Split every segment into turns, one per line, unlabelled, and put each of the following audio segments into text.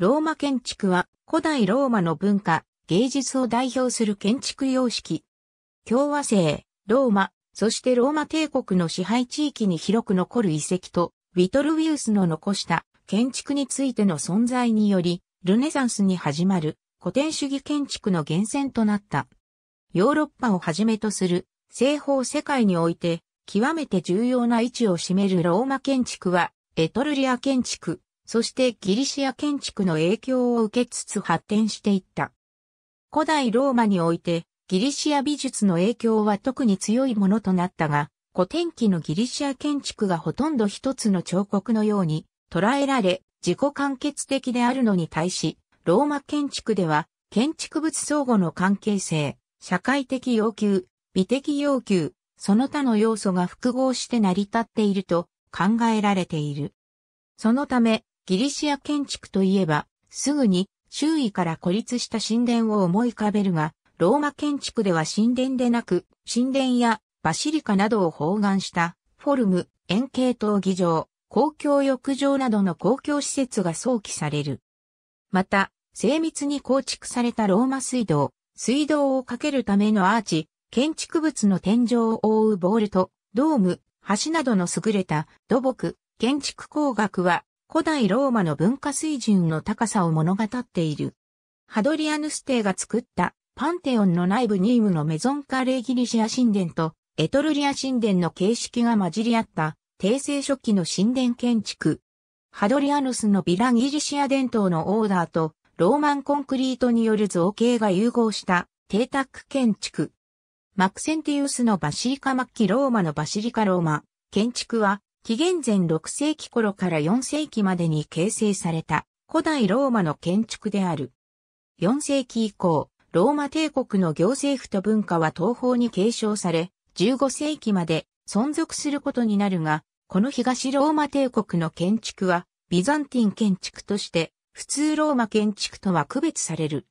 ローマ建築は古代ローマの文化、芸術を代表する建築様式。共和制、ローマ、そしてローマ帝国の支配地域に広く残る遺跡と、ウィトルウィウスの残した建築についての存在により、ルネサンスに始まる古典主義建築の源泉となった。ヨーロッパをはじめとする西方世界において、極めて重要な位置を占めるローマ建築は、エトルリア建築、そしてギリシア建築の影響を受けつつ発展していった。古代ローマにおいて、ギリシア美術の影響は特に強いものとなったが、古典期のギリシア建築がほとんど一つの彫刻のように捉えられ、自己完結的であるのに対し、ローマ建築では、建築物相互の関係性、社会的要求、美的要求、その他の要素が複合して成り立っていると考えられている。そのため、ギリシア建築といえば、すぐに周囲から孤立した神殿を思い浮かべるが、ローマ建築では神殿でなく、神殿やバシリカなどを包含したフォルム、円形闘技場、公共浴場などの公共施設が想起される。また、精密に構築されたローマ水道、水道をかけるためのアーチ、建築物の天井を覆うボールと、ドーム、橋などの優れた土木、建築工学は古代ローマの文化水準の高さを物語っている。ハドリアヌス帝が作ったパンテオンの内部ニームのメゾンカレーギリシア神殿とエトルリア神殿の形式が混じり合った帝政初期の神殿建築。ハドリアヌスのビラギリシア伝統のオーダーとローマンコンクリートによる造形が融合した邸宅建築。マクセンティウスのバシリカ末期ローマのバシリカローマ建築は紀元前6世紀頃から4世紀までに形成された古代ローマの建築である。4世紀以降、ローマ帝国の行政府と文化は東方に継承され、15世紀まで存続することになるが、この東ローマ帝国の建築は、ビザンティン建築として、普通ローマ建築とは区別される。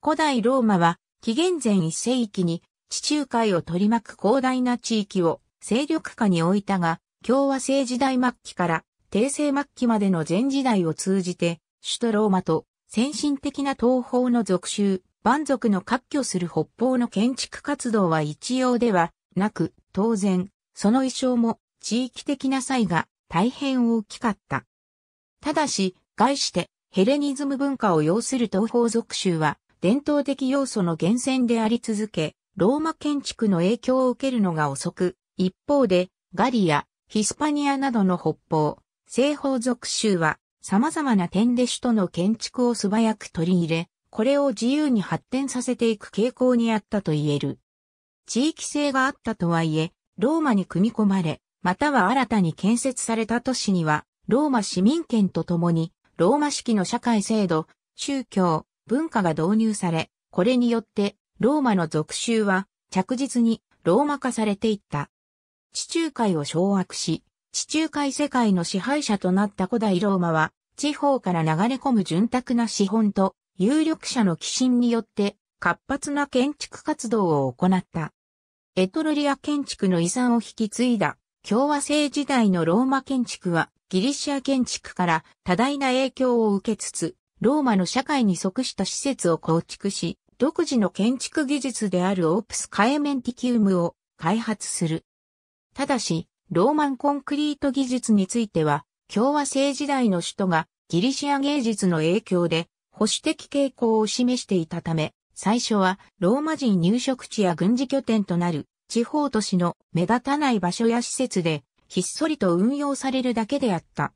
古代ローマは、紀元前1世紀に地中海を取り巻く広大な地域を勢力下に置いたが、共和政時代末期から帝政末期までの前時代を通じて、首都ローマと先進的な東方の属州、蛮族の割拠する北方の建築活動は一様ではなく、当然、その意匠も地域的な差異が大変大きかった。ただし、概してヘレニズム文化を要する東方属州は伝統的要素の源泉であり続け、ローマ建築の影響を受けるのが遅く、一方で、ガリア、ヒスパニアなどの北方、西方属州は様々な点で首都の建築を素早く取り入れ、これを自由に発展させていく傾向にあったと言える。地域性があったとはいえ、ローマに組み込まれ、または新たに建設された都市には、ローマ市民権とともに、ローマ式の社会制度、宗教、文化が導入され、これによって、ローマの属州は着実にローマ化されていった。地中海を掌握し、地中海世界の支配者となった古代ローマは、地方から流れ込む潤沢な資本と、有力者の寄進によって、活発な建築活動を行った。エトロリア建築の遺産を引き継いだ、共和制時代のローマ建築は、ギリシア建築から多大な影響を受けつつ、ローマの社会に即した施設を構築し、独自の建築技術であるオープスカエメンティキウムを開発する。ただし、ローマンコンクリート技術については、共和制時代の首都がギリシア芸術の影響で保守的傾向を示していたため、最初はローマ人入植地や軍事拠点となる地方都市の目立たない場所や施設でひっそりと運用されるだけであった。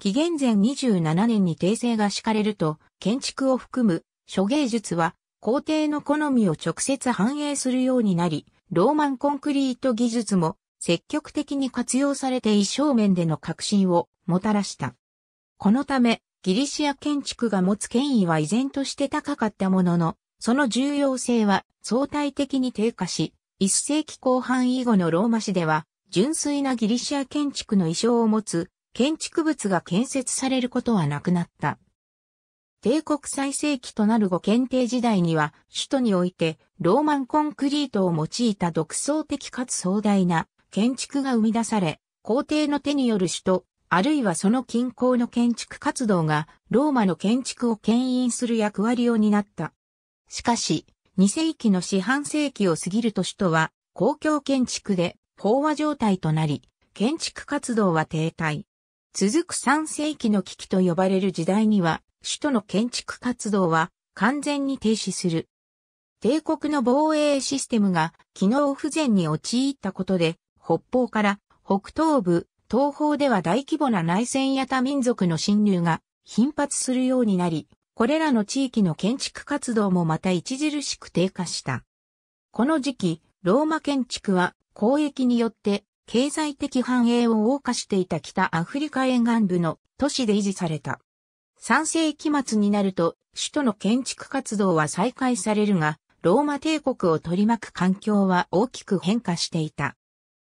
紀元前27年に訂正が敷かれると、建築を含む諸芸術は皇帝の好みを直接反映するようになり、ローマンコンクリート技術も積極的に活用されて意匠面での革新をもたらした。このため、ギリシア建築が持つ権威は依然として高かったものの、その重要性は相対的に低下し、一世紀後半以後のローマ市では、純粋なギリシア建築の意匠を持つ建築物が建設されることはなくなった。帝国最盛期となる五検定時代には、首都においてローマンコンクリートを用いた独創的かつ壮大な建築が生み出され、皇帝の手による首都、あるいはその近郊の建築活動が、ローマの建築を牽引する役割を担った。しかし、2世紀の四半世紀を過ぎると首都は、公共建築で、飽和状態となり、建築活動は停滞。続く3世紀の危機と呼ばれる時代には、首都の建築活動は完全に停止する。帝国の防衛システムが機能不全に陥ったことで、北方から北東部、東方では大規模な内戦や他民族の侵入が頻発するようになり、これらの地域の建築活動もまた著しく低下した。この時期、ローマ建築は交易によって経済的繁栄を謳歌していた北アフリカ沿岸部の都市で維持された。3世紀末になると首都の建築活動は再開されるが、ローマ帝国を取り巻く環境は大きく変化していた。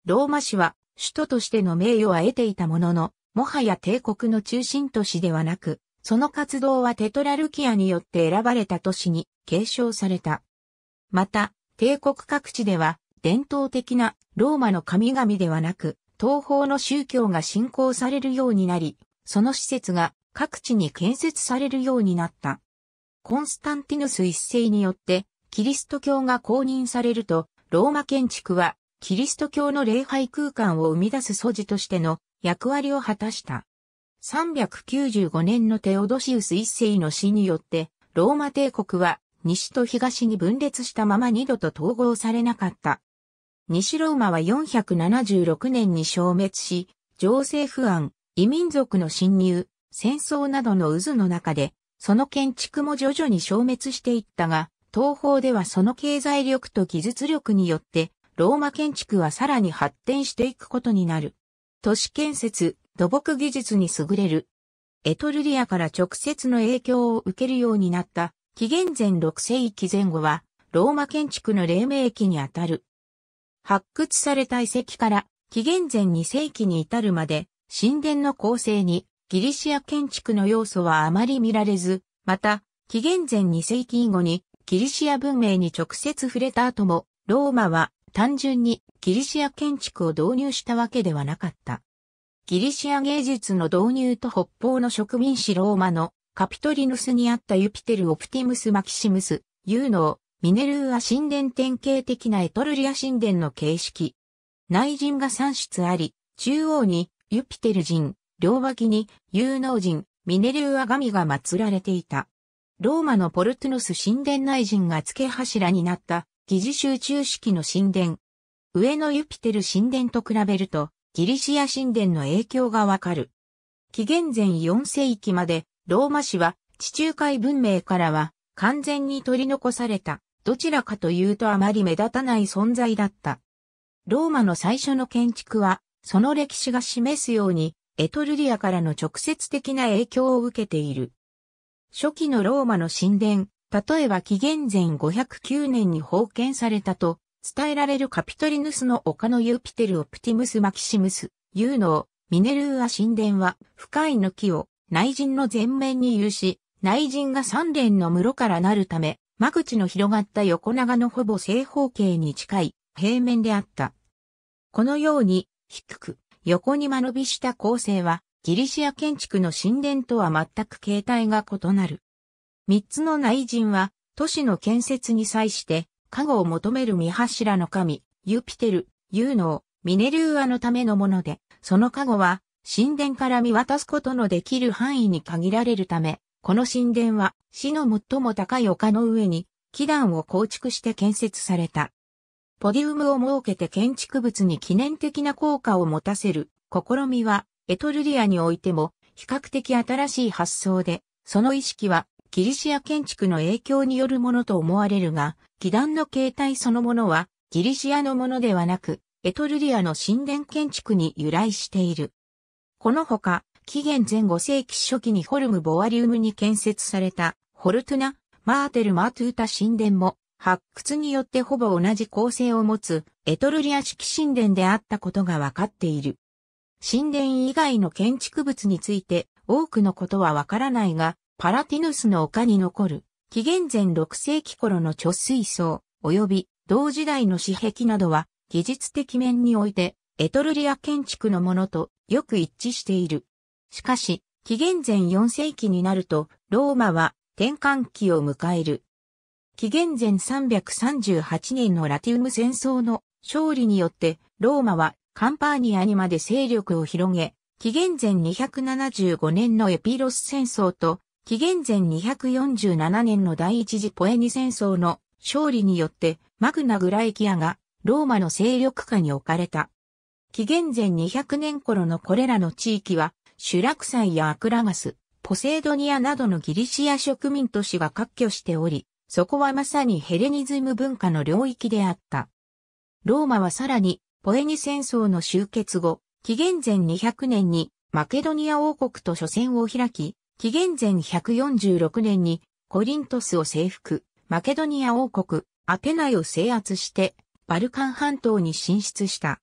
ローマ市は首都としての名誉は得ていたものの、もはや帝国の中心都市ではなく、その活動はテトラルキアによって選ばれた都市に継承された。また、帝国各地では伝統的なローマの神々ではなく、東方の宗教が信仰されるようになり、その施設が各地に建設されるようになった。コンスタンティヌス一世によって、キリスト教が公認されると、ローマ建築はキリスト教の礼拝空間を生み出す素地としての役割を果たした。395年のテオドシウス一世の死によって、ローマ帝国は西と東に分裂したまま二度と統合されなかった。西ローマは476年に消滅し、情勢不安、異民族の侵入、戦争などの渦の中で、その建築も徐々に消滅していったが、東方ではその経済力と技術力によってローマ建築はさらに発展していくことになる。都市建設、土木技術に優れる。エトルリアから直接の影響を受けるようになった紀元前6世紀前後はローマ建築の黎明期にあたる。発掘された遺跡から紀元前2世紀に至るまで神殿の構成にギリシア建築の要素はあまり見られず、また紀元前2世紀以後にギリシア文明に直接触れた後もローマは単純にギリシア建築を導入したわけではなかった。ギリシア芸術の導入と北方の植民地ローマのカピトリヌスにあったユピテル・オプティムス・マキシムス、ユーノー、ミネルーア神殿典型的なエトルリア神殿の形式。内陣が3室あり、中央にユピテル人、両脇にユーノー人、ミネルーア神が祀られていた。ローマのポルトゥノス神殿内陣が付け柱になった疑似集中式の神殿。上のユピテル神殿と比べると、ギリシア神殿の影響がわかる。紀元前4世紀まで、ローマ史は地中海文明からは完全に取り残された、どちらかというとあまり目立たない存在だった。ローマの最初の建築は、その歴史が示すように、エトルリアからの直接的な影響を受けている。初期のローマの神殿、例えば紀元前509年に封建されたと伝えられるカピトリヌスの丘のユーピテル・オプティムス・マキシムス、ユーノー、ミネルーア神殿は深い抜きを内陣の前面に有し、内陣が三連の室からなるため、間口の広がった横長のほぼ正方形に近い平面であった。このように低く横に間延びした構成はギリシア建築の神殿とは全く形態が異なる。三つの内陣は、都市の建設に際して、加護を求める三柱の神、ユピテル、ユーノー、ミネルーアのためのもので、その加護は、神殿から見渡すことのできる範囲に限られるため、この神殿は、市の最も高い丘の上に、基壇を構築して建設された。ポディウムを設けて建築物に記念的な効果を持たせる試みは、エトルリアにおいても、比較的新しい発想で、その意識はギリシア建築の影響によるものと思われるが、祈壇の形態そのものはギリシアのものではなく、エトルリアの神殿建築に由来している。このほか、紀元前5世紀初期にホルム・ボアリウムに建設されたホルトゥナ・マーテル・マートゥータ神殿も発掘によってほぼ同じ構成を持つエトルリア式神殿であったことがわかっている。神殿以外の建築物について多くのことはわからないが、パラティヌスの丘に残る、紀元前6世紀頃の貯水槽、及び同時代の紙壁などは、技術的面において、エトルリア建築のものとよく一致している。しかし、紀元前4世紀になると、ローマは転換期を迎える。紀元前338年のラティウム戦争の勝利によって、ローマはカンパーニアにまで勢力を広げ、紀元前275年のエピロス戦争と紀元前247年の第一次ポエニ戦争の勝利によってマグナ・グライキアがローマの勢力下に置かれた。紀元前200年頃のこれらの地域は、シュラクサイやアクラガス、ポセイドニアなどのギリシア植民都市が割拠しており、そこはまさにヘレニズム文化の領域であった。ローマはさらに、ポエニ戦争の終結後、紀元前200年にマケドニア王国と初戦を開き、紀元前146年にコリントスを征服、マケドニア王国、アテナイを制圧して、バルカン半島に進出した。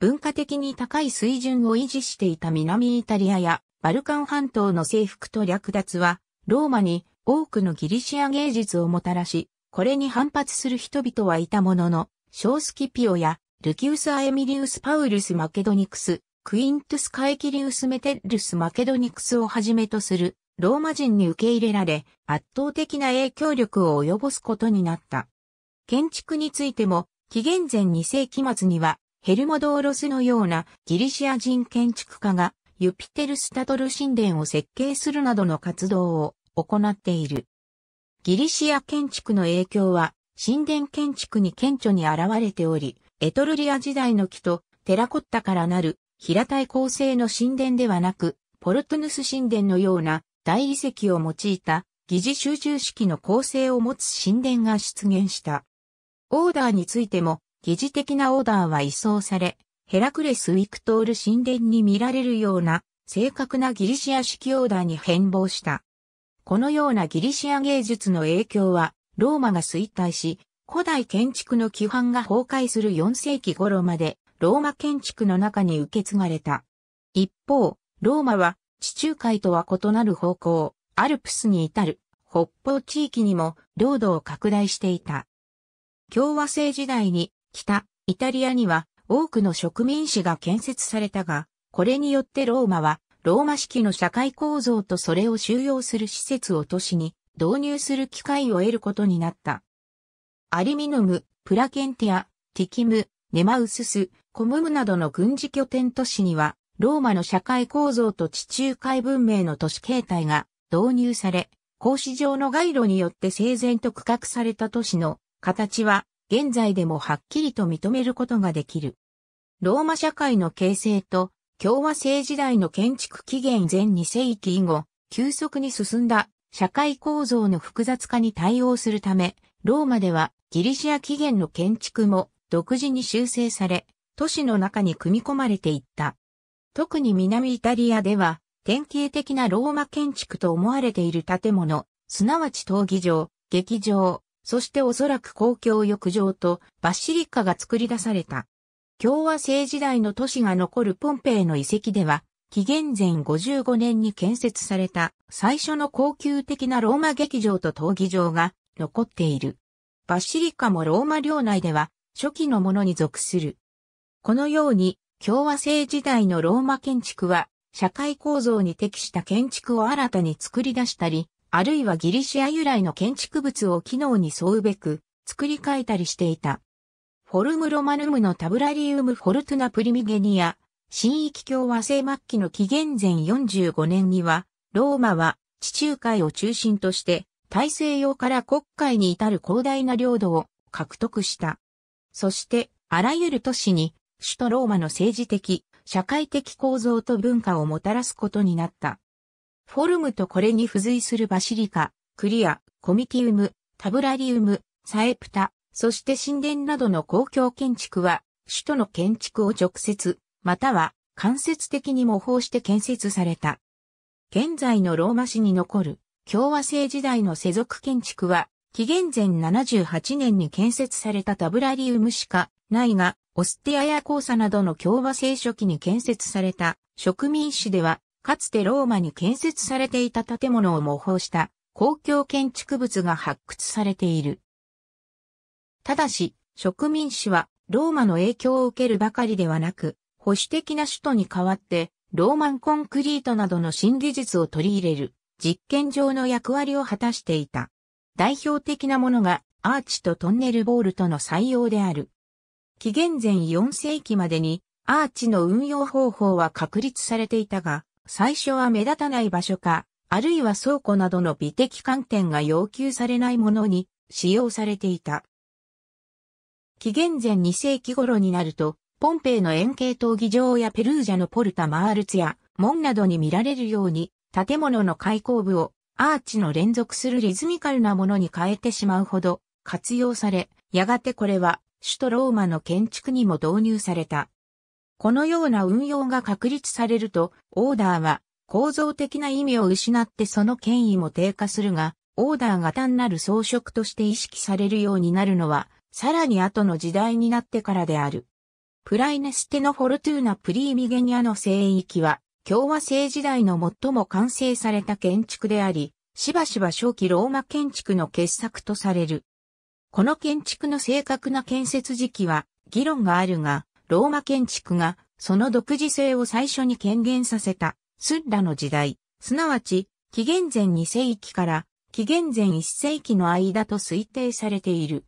文化的に高い水準を維持していた南イタリアやバルカン半島の征服と略奪は、ローマに多くのギリシア芸術をもたらし、これに反発する人々はいたものの、ショースキピオやルキウス・アエミリウス・パウルス・マケドニクス、クイントゥス・カエキリウス・メテルス・マケドニクスをはじめとするローマ人に受け入れられ、圧倒的な影響力を及ぼすことになった。建築についても、紀元前2世紀末には、ヘルモドーロスのようなギリシア人建築家がユピテルスタトル神殿を設計するなどの活動を行っている。ギリシア建築の影響は神殿建築に顕著に現れており、エトルリア時代の木とテラコッタからなる平たい構成の神殿ではなく、ポルトヌス神殿のような大理石を用いた疑似集中式の構成を持つ神殿が出現した。オーダーについても、疑似的なオーダーは移送され、ヘラクレス・ウィクトール神殿に見られるような正確なギリシア式オーダーに変貌した。このようなギリシア芸術の影響は、ローマが衰退し、古代建築の規範が崩壊する4世紀頃までローマ建築の中に受け継がれた。一方、ローマは地中海とは異なる方向、アルプスに至る北方地域にも領土を拡大していた。共和制時代に北イタリアには多くの植民地が建設されたが、これによってローマはローマ式の社会構造とそれを収容する施設を都市に導入する機会を得ることになった。アリミノム、プラケンティア、ティキム、ネマウスス、コムムなどの軍事拠点都市には、ローマの社会構造と地中海文明の都市形態が導入され、格子状の街路によって整然と区画された都市の形は現在でもはっきりと認めることができる。ローマ社会の形成と共和制時代の建築期限前2世紀以後、急速に進んだ社会構造の複雑化に対応するため、ローマではギリシア起源の建築も独自に修正され、都市の中に組み込まれていった。特に南イタリアでは、典型的なローマ建築と思われている建物、すなわち闘技場、劇場、そしておそらく公共浴場とバシリカが作り出された。共和制時代の都市が残るポンペイの遺跡では、紀元前55年に建設された最初の高級的なローマ劇場と闘技場が残っている。バシリカもローマ領内では初期のものに属する。このように、共和制時代のローマ建築は、社会構造に適した建築を新たに作り出したり、あるいはギリシア由来の建築物を機能に沿うべく、作り変えたりしていた。フォルムロマヌムのタブラリウムフォルトナプリミゲニア、新域共和制末期の紀元前45年には、ローマは地中海を中心として、大西洋から国海に至る広大な領土を獲得した。そして、あらゆる都市に首都ローマの政治的、社会的構造と文化をもたらすことになった。フォルムとこれに付随するバシリカ、クリア、コミティウム、タブラリウム、サエプタ、そして神殿などの公共建築は、首都の建築を直接、または間接的に模倣して建設された。現在のローマ市に残る共和制時代の世俗建築は、紀元前78年に建設されたタブラリウムしかないが、オステアやコーサなどの共和制初期に建設された植民市では、かつてローマに建設されていた建物を模倣した公共建築物が発掘されている。ただし、植民市はローマの影響を受けるばかりではなく、保守的な首都に代わって、ローマンコンクリートなどの新技術を取り入れる実験場の役割を果たしていた。代表的なものがアーチとトンネルボールとの採用である。紀元前4世紀までにアーチの運用方法は確立されていたが、最初は目立たない場所か、あるいは倉庫などの美的観点が要求されないものに使用されていた。紀元前2世紀頃になると、ポンペイの円形闘技場やペルージャのポルタ・マールツや門などに見られるように、建物の開口部をアーチの連続するリズミカルなものに変えてしまうほど活用され、やがてこれは首都ローマの建築にも導入された。このような運用が確立されると、オーダーは構造的な意味を失ってその権威も低下するが、オーダーが単なる装飾として意識されるようになるのは、さらに後の時代になってからである。プライネステのフォルトゥーナ・プリーミゲニアの聖域は、共和制時代の最も完成された建築であり、しばしば初期ローマ建築の傑作とされる。この建築の正確な建設時期は議論があるが、ローマ建築がその独自性を最初に権限させたスッラの時代、すなわち紀元前2世紀から紀元前1世紀の間と推定されている。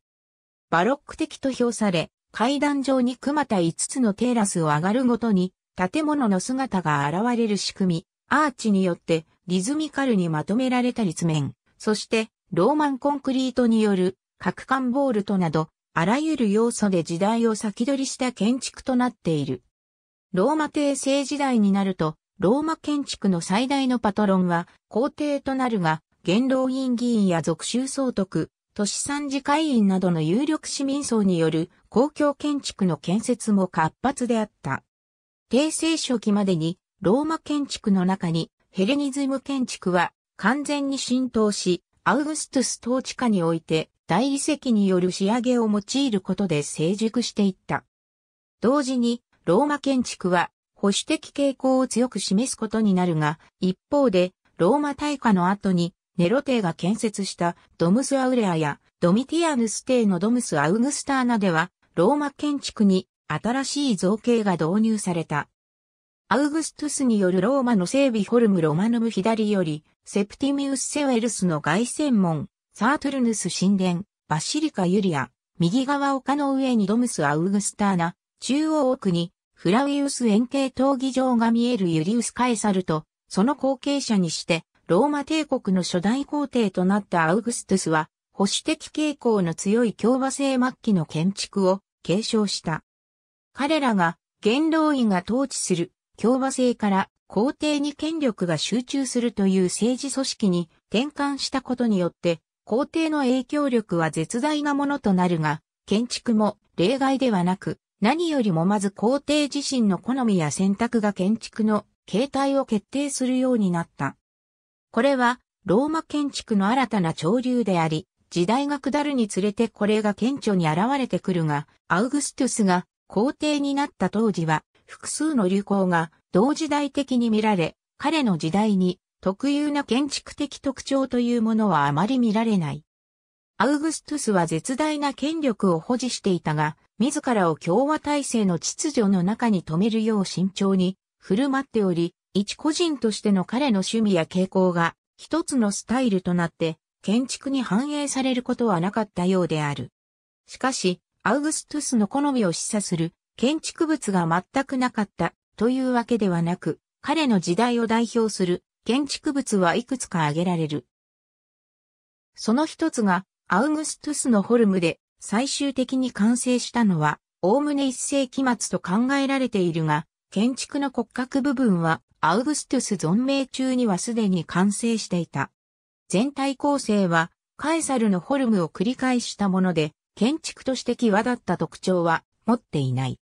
バロック的と評され、階段上に熊田5つのテラスを上がるごとに建物の姿が現れる仕組み、アーチによってリズミカルにまとめられた立面、そしてローマンコンクリートによる核管ボールトなど、あらゆる要素で時代を先取りした建築となっている。ローマ帝政時代になると、ローマ建築の最大のパトロンは皇帝となるが、元老院議員や属州総督、都市参事会員などの有力市民層による公共建築の建設も活発であった。帝政初期までにローマ建築の中にヘレニズム建築は完全に浸透し、アウグストゥス統治下において大理石による仕上げを用いることで成熟していった。同時に、ローマ建築は保守的傾向を強く示すことになるが、一方で、ローマ大化の後に、ネロ帝が建設したドムスアウレアやドミティアヌス帝のドムスアウグスターナでは、ローマ建築に新しい造形が導入された。アウグストゥスによるローマの整備フォルムロマノム左より、セプティミウス・セウェルスの凱旋門、サートルヌス神殿、バシリカ・ユリア、右側丘の上にドムス・アウグスターナ、中央奥に、フラウィウス円形闘技場が見えるユリウス・カエサルと、その後継者にして、ローマ帝国の初代皇帝となったアウグストゥスは、保守的傾向の強い共和制末期の建築を継承した。彼らが元老院が統治する共和制から皇帝に権力が集中するという政治組織に転換したことによって皇帝の影響力は絶大なものとなるが、建築も例外ではなく、何よりもまず皇帝自身の好みや選択が建築の形態を決定するようになった。これは、ローマ建築の新たな潮流であり、時代が下るにつれてこれが顕著に現れてくるが、アウグストゥスが皇帝になった当時は、複数の流行が同時代的に見られ、彼の時代に特有な建築的特徴というものはあまり見られない。アウグストゥスは絶大な権力を保持していたが、自らを共和体制の秩序の中に留めるよう慎重に振る舞っており、一個人としての彼の趣味や傾向が一つのスタイルとなって建築に反映されることはなかったようである。しかし、アウグストゥスの好みを示唆する建築物が全くなかったというわけではなく、彼の時代を代表する建築物はいくつか挙げられる。その一つが、アウグストゥスのホルムで最終的に完成したのは、おおむね一世紀末と考えられているが、建築の骨格部分は、アウグストゥス存命中にはすでに完成していた。全体構成は、カエサルのホルムを繰り返したもので、建築として際立った特徴は持っていない。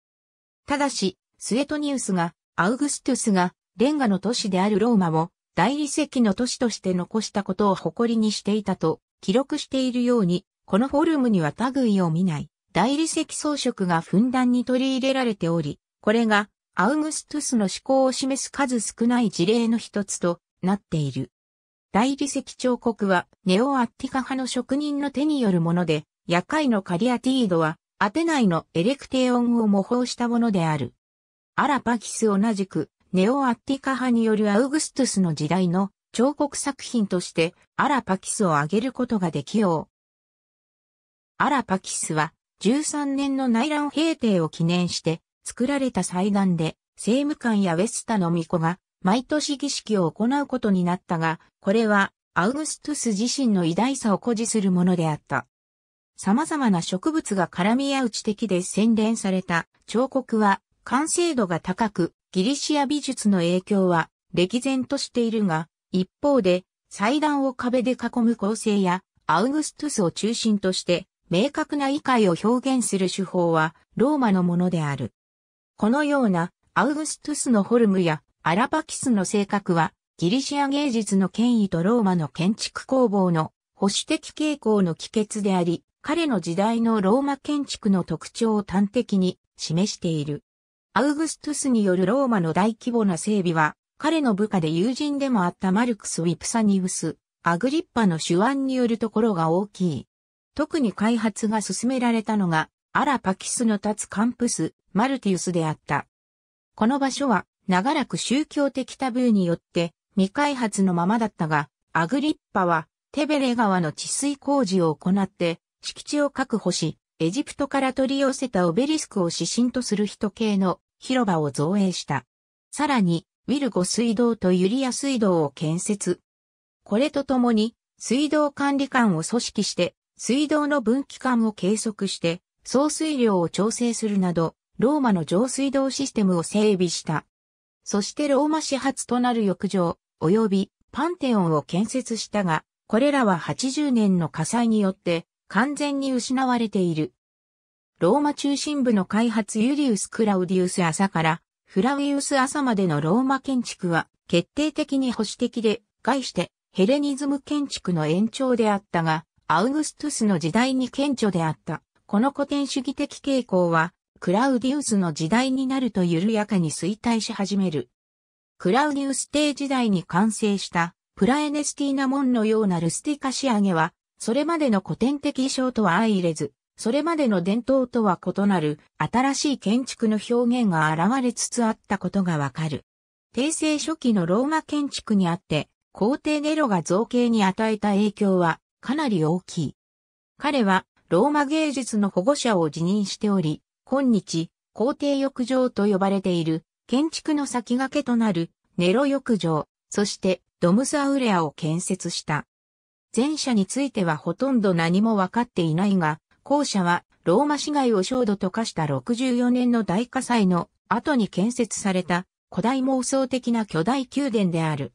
ただし、スエトニウスが、アウグストゥスが、レンガの都市であるローマを大理石の都市として残したことを誇りにしていたと記録しているように、このフォルムには類を見ない大理石装飾がふんだんに取り入れられており、これがアウグストゥスの思考を示す数少ない事例の一つとなっている。大理石彫刻はネオ・アッティカ派の職人の手によるもので、夜会のカリアティードはアテナイのエレクテオンを模倣したものである。アラパキス同じくネオ・アッティカ派によるアウグストゥスの時代の彫刻作品としてアラパキスを挙げることができよう。アラパキスは13年の内乱平定を記念して作られた祭壇で政務官やウェスタの巫女が毎年儀式を行うことになったが、これはアウグストゥス自身の偉大さを誇示するものであった。様々な植物が絡み合う知的で洗練された彫刻は完成度が高く、ギリシア美術の影響は歴然としているが、一方で祭壇を壁で囲む構成やアウグストゥスを中心として明確な異界を表現する手法はローマのものである。このようなアウグストゥスのフォルムやアラパキスの性格はギリシア芸術の権威とローマの建築工房の保守的傾向の帰結であり、彼の時代のローマ建築の特徴を端的に示している。アウグストゥスによるローマの大規模な整備は、彼の部下で友人でもあったマルクス・ウィプサニウス、アグリッパの手腕によるところが大きい。特に開発が進められたのが、アラパキスの立つカンプス、マルティウスであった。この場所は、長らく宗教的タブーによって、未開発のままだったが、アグリッパは、テベレ川の治水工事を行って、敷地を確保し、エジプトから取り寄せたオベリスクを指針とする人系の広場を造営した。さらに、ウィルゴ水道とユリア水道を建設。これとともに、水道管理官を組織して、水道の分岐間を計測して、総水量を調整するなど、ローマの上水道システムを整備した。そしてローマ始発となる浴場、及びパンテオンを建設したが、これらは80年の火災によって完全に失われている。ローマ中心部の開発ユリウス・クラウディウス朝からフラウィウス朝までのローマ建築は決定的に保守的で、概してヘレニズム建築の延長であったが、アウグストゥスの時代に顕著であった。この古典主義的傾向は、クラウディウスの時代になると緩やかに衰退し始める。クラウディウス帝時代に完成したプラエネスティーナ門のようなルスティカ仕上げは、それまでの古典的衣装とは相入れず、それまでの伝統とは異なる新しい建築の表現が現れつつあったことがわかる。帝政初期のローマ建築にあって、皇帝ネロが造形に与えた影響はかなり大きい。彼はローマ芸術の保護者を辞任しており、今日、皇帝浴場と呼ばれている建築の先駆けとなるネロ浴場、そしてドムスアウレアを建設した。前者についてはほとんど何もわかっていないが、校舎はローマ市街を焦土と化した64年の大火災の後に建設された古代妄想的な巨大宮殿である。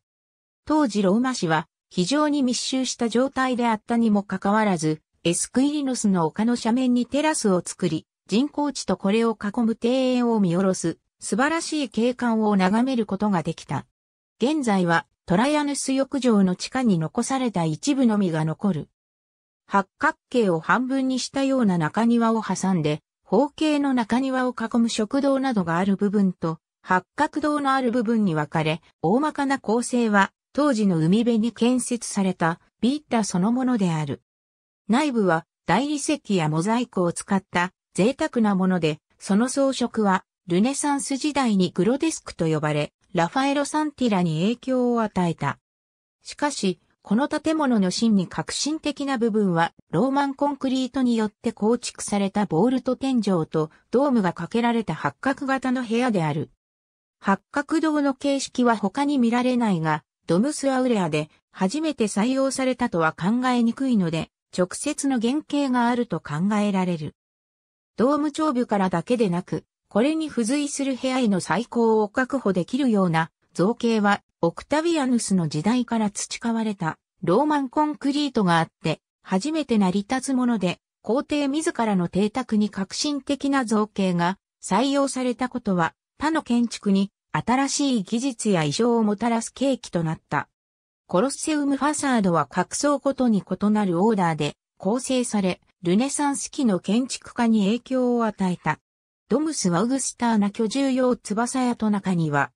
当時ローマ市は非常に密集した状態であったにもかかわらず、エスクイリノスの丘の斜面にテラスを作り、人工地とこれを囲む庭園を見下ろす素晴らしい景観を眺めることができた。現在はトラヤヌス浴場の地下に残された一部のみが残る。八角形を半分にしたような中庭を挟んで、方形の中庭を囲む食堂などがある部分と、八角堂のある部分に分かれ、大まかな構成は、当時の海辺に建設されたビッタそのものである。内部は大理石やモザイクを使った贅沢なもので、その装飾はルネサンス時代にグロデスクと呼ばれ、ラファエロ・サンティラに影響を与えた。しかし、この建物の真に革新的な部分は、ローマンコンクリートによって構築されたボールと天井と、ドームがかけられた八角型の部屋である。八角堂の形式は他に見られないが、ドムスアウレアで初めて採用されたとは考えにくいので、直接の原型があると考えられる。ドーム長部からだけでなく、これに付随する部屋への最高を確保できるような造形はオクタビアヌスの時代から培われたローマンコンクリートがあって、初めて成り立つもので、皇帝自らの邸宅に革新的な造形が採用されたことは、他の建築に新しい技術や異常をもたらす契機となった。コロッセウムファサードは各層ごとに異なるオーダーで構成され、ルネサンス期の建築家に影響を与えた。ドムスワウグスターな居住用翼屋と中には、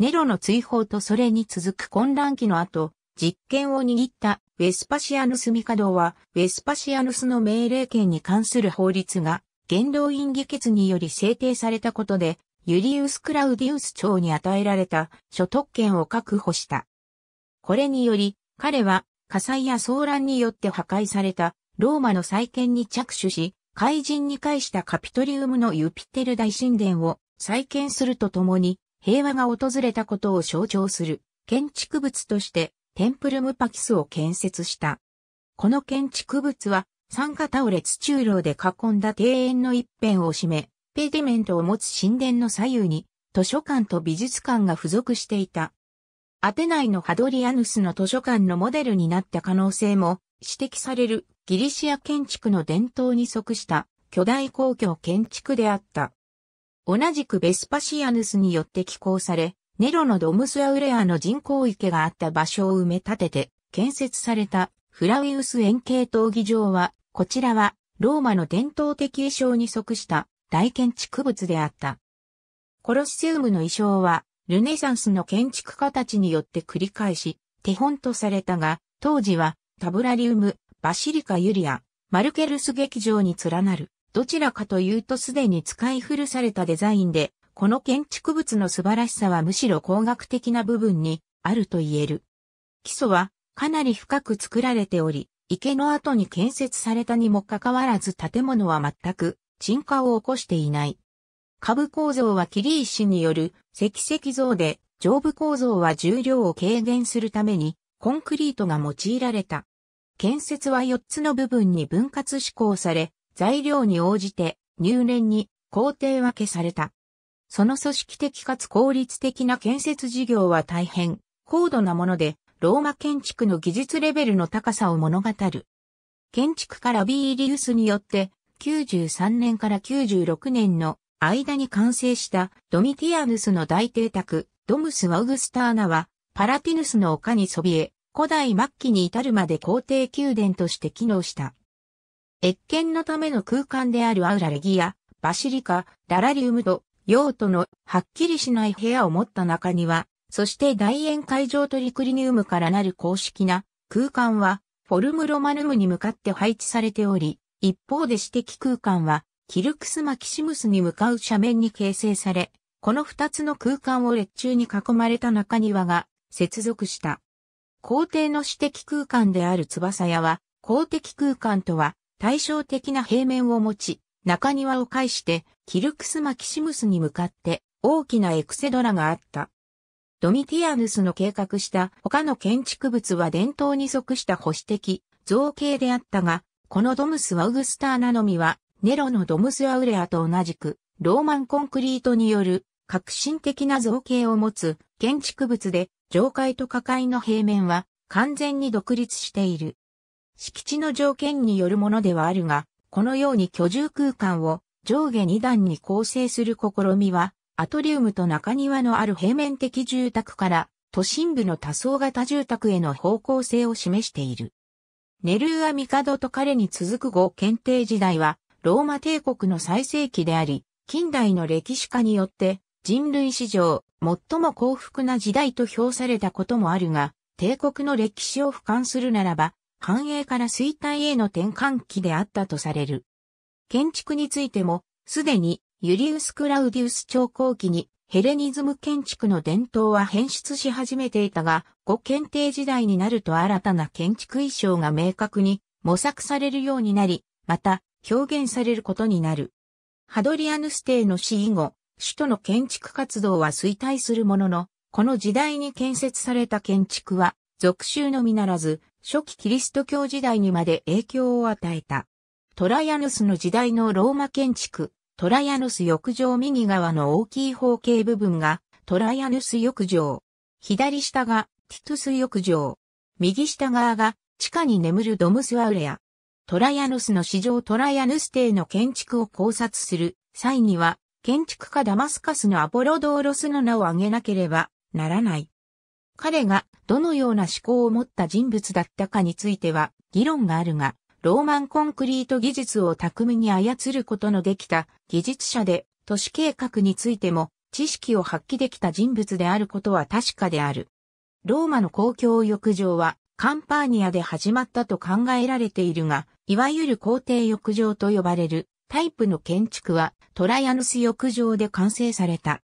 ネロの追放とそれに続く混乱期の後、実権を握ったウェスパシアヌス帝は、ウェスパシアヌスの命令権に関する法律が、元老院議決により制定されたことで、ユリウス・クラウディウス長に与えられた所得権を確保した。これにより、彼は火災や騒乱によって破壊されたローマの再建に着手し、怪人に返したカピトリウムのユピテル大神殿を再建するとともに、平和が訪れたことを象徴する建築物としてテンプルムパキスを建設した。この建築物は酸化タオレ土楼で囲んだ庭園の一辺を占め、ペディメントを持つ神殿の左右に図書館と美術館が付属していた。アテナイのハドリアヌスの図書館のモデルになった可能性も指摘されるギリシア建築の伝統に即した巨大公共建築であった。同じくベスパシアヌスによって寄港され、ネロのドムスアウレアの人工池があった場所を埋め立てて建設されたフラウィウス円形闘技場は、こちらはローマの伝統的衣装に即した大建築物であった。コロッセウムの衣装は、ルネサンスの建築家たちによって繰り返し、手本とされたが、当時は、タブラリウム、バシリカ・ユリア、マルケルス劇場に連なる、どちらかというとすでに使い古されたデザインで、この建築物の素晴らしさはむしろ工学的な部分にあると言える。基礎はかなり深く作られており、池の後に建設されたにもかかわらず建物は全く沈下を起こしていない。下部構造は霧石による積石像で、上部構造は重量を軽減するためにコンクリートが用いられた。建設は4つの部分に分割施行され、材料に応じて入念に工程分けされた。その組織的かつ効率的な建設事業は大変高度なもので、ローマ建築の技術レベルの高さを物語る。建築家ラビーリウスによって、93年から96年の間に完成したドミティアヌスの大邸宅、ドムス・ワウグスターナは、パラティヌスの丘にそびえ、古代末期に至るまで皇帝宮殿として機能した。越見のための空間であるアウラレギア、バシリカ、ララリウムと用途のはっきりしない部屋を持った中庭、そして大宴会場トリクリニウムからなる公式な空間はフォルムロマヌムに向かって配置されており、一方で私的空間はキルクスマキシムスに向かう斜面に形成され、この二つの空間を列中に囲まれた中庭が接続した。皇帝の私的空間である翼屋は、公的空間とは対照的な平面を持ち、中庭を介して、キルクス・マキシムスに向かって大きなエクセドラがあった。ドミティアヌスの計画した他の建築物は伝統に即した保守的、造形であったが、このドムス・アウグスターナのみは、ネロのドムス・アウレアと同じく、ローマンコンクリートによる革新的な造形を持つ建築物で、上階と下階の平面は完全に独立している。敷地の条件によるものではあるが、このように居住空間を上下2段に構成する試みは、アトリウムと中庭のある平面的住宅から都心部の多層型住宅への方向性を示している。ネルーア・ミカドと彼に続く後検定時代は、ローマ帝国の最盛期であり、近代の歴史家によって人類史上最も幸福な時代と評されたこともあるが、帝国の歴史を俯瞰するならば、繁栄から衰退への転換期であったとされる。建築についても、すでにユリウス・クラウディウス朝後期にヘレニズム建築の伝統は変質し始めていたが、ご検定時代になると新たな建築衣装が明確に模索されるようになり、また表現されることになる。ハドリアヌス帝の死以後、首都の建築活動は衰退するものの、この時代に建設された建築は、俗州のみならず、初期キリスト教時代にまで影響を与えた。トラヤヌスの時代のローマ建築、トラヤヌス浴場右側の大きい方形部分がトラヤヌス浴場。左下がティトゥス浴場。右下側が地下に眠るドムスアウレア。トラヤヌスの市場トラヤヌス邸の建築を考察する際には、建築家ダマスカスのアポロドーロスの名を挙げなければならない。彼がどのような思考を持った人物だったかについては議論があるが、ローマンコンクリート技術を巧みに操ることのできた技術者で都市計画についても知識を発揮できた人物であることは確かである。ローマの公共浴場はカンパーニアで始まったと考えられているが、いわゆる皇帝浴場と呼ばれるタイプの建築はトライアヌス浴場で完成された。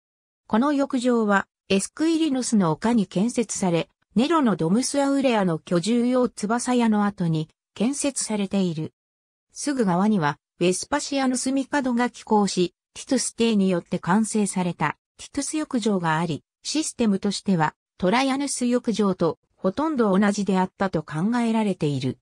この浴場はエスクイリノスの丘に建設され、ネロのドムスアウレアの居住用翼屋の後に建設されている。すぐ側には、ウェスパシアヌス帝が寄港し、ティトゥス帝によって完成されたティトゥス浴場があり、システムとしてはトライアヌス浴場とほとんど同じであったと考えられている。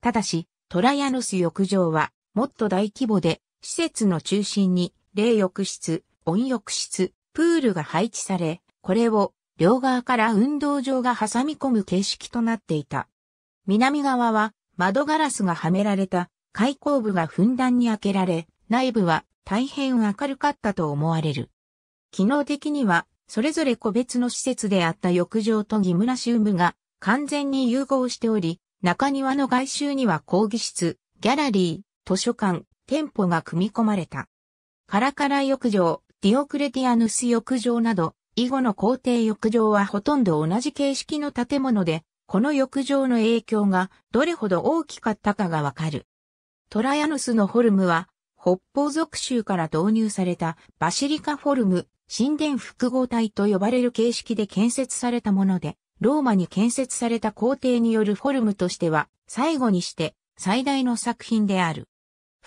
ただし、トライアヌス浴場はもっと大規模で、施設の中心に、冷浴室、温浴室、プールが配置され、これを両側から運動場が挟み込む形式となっていた。南側は窓ガラスがはめられた開口部がふんだんに開けられ、内部は大変明るかったと思われる。機能的には、それぞれ個別の施設であった浴場とギムラシウムが完全に融合しており、中庭の外周には講義室、ギャラリー、図書館、店舗が組み込まれた。カラカラ浴場、ディオクレティアヌス浴場など、以後の皇帝浴場はほとんど同じ形式の建物で、この浴場の影響がどれほど大きかったかがわかる。トラヤヌスのフォルムは、北方属州から導入されたバシリカフォルム、神殿複合体と呼ばれる形式で建設されたもので、ローマに建設された皇帝によるフォルムとしては、最後にして最大の作品である。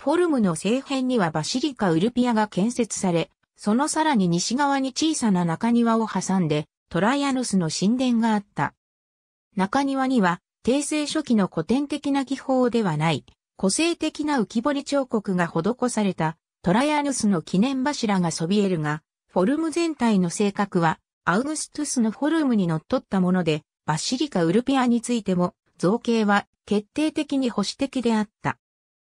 フォルムの正辺にはバシリカウルピアが建設され、そのさらに西側に小さな中庭を挟んで、トライアヌスの神殿があった。中庭には、帝政初期の古典的な技法ではない、個性的な浮き彫り彫刻が施された、トライアヌスの記念柱がそびえるが、フォルム全体の性格は、アウグストゥスのフォルムにのっとったもので、バシリカ・ウルピアについても、造形は決定的に保守的であった。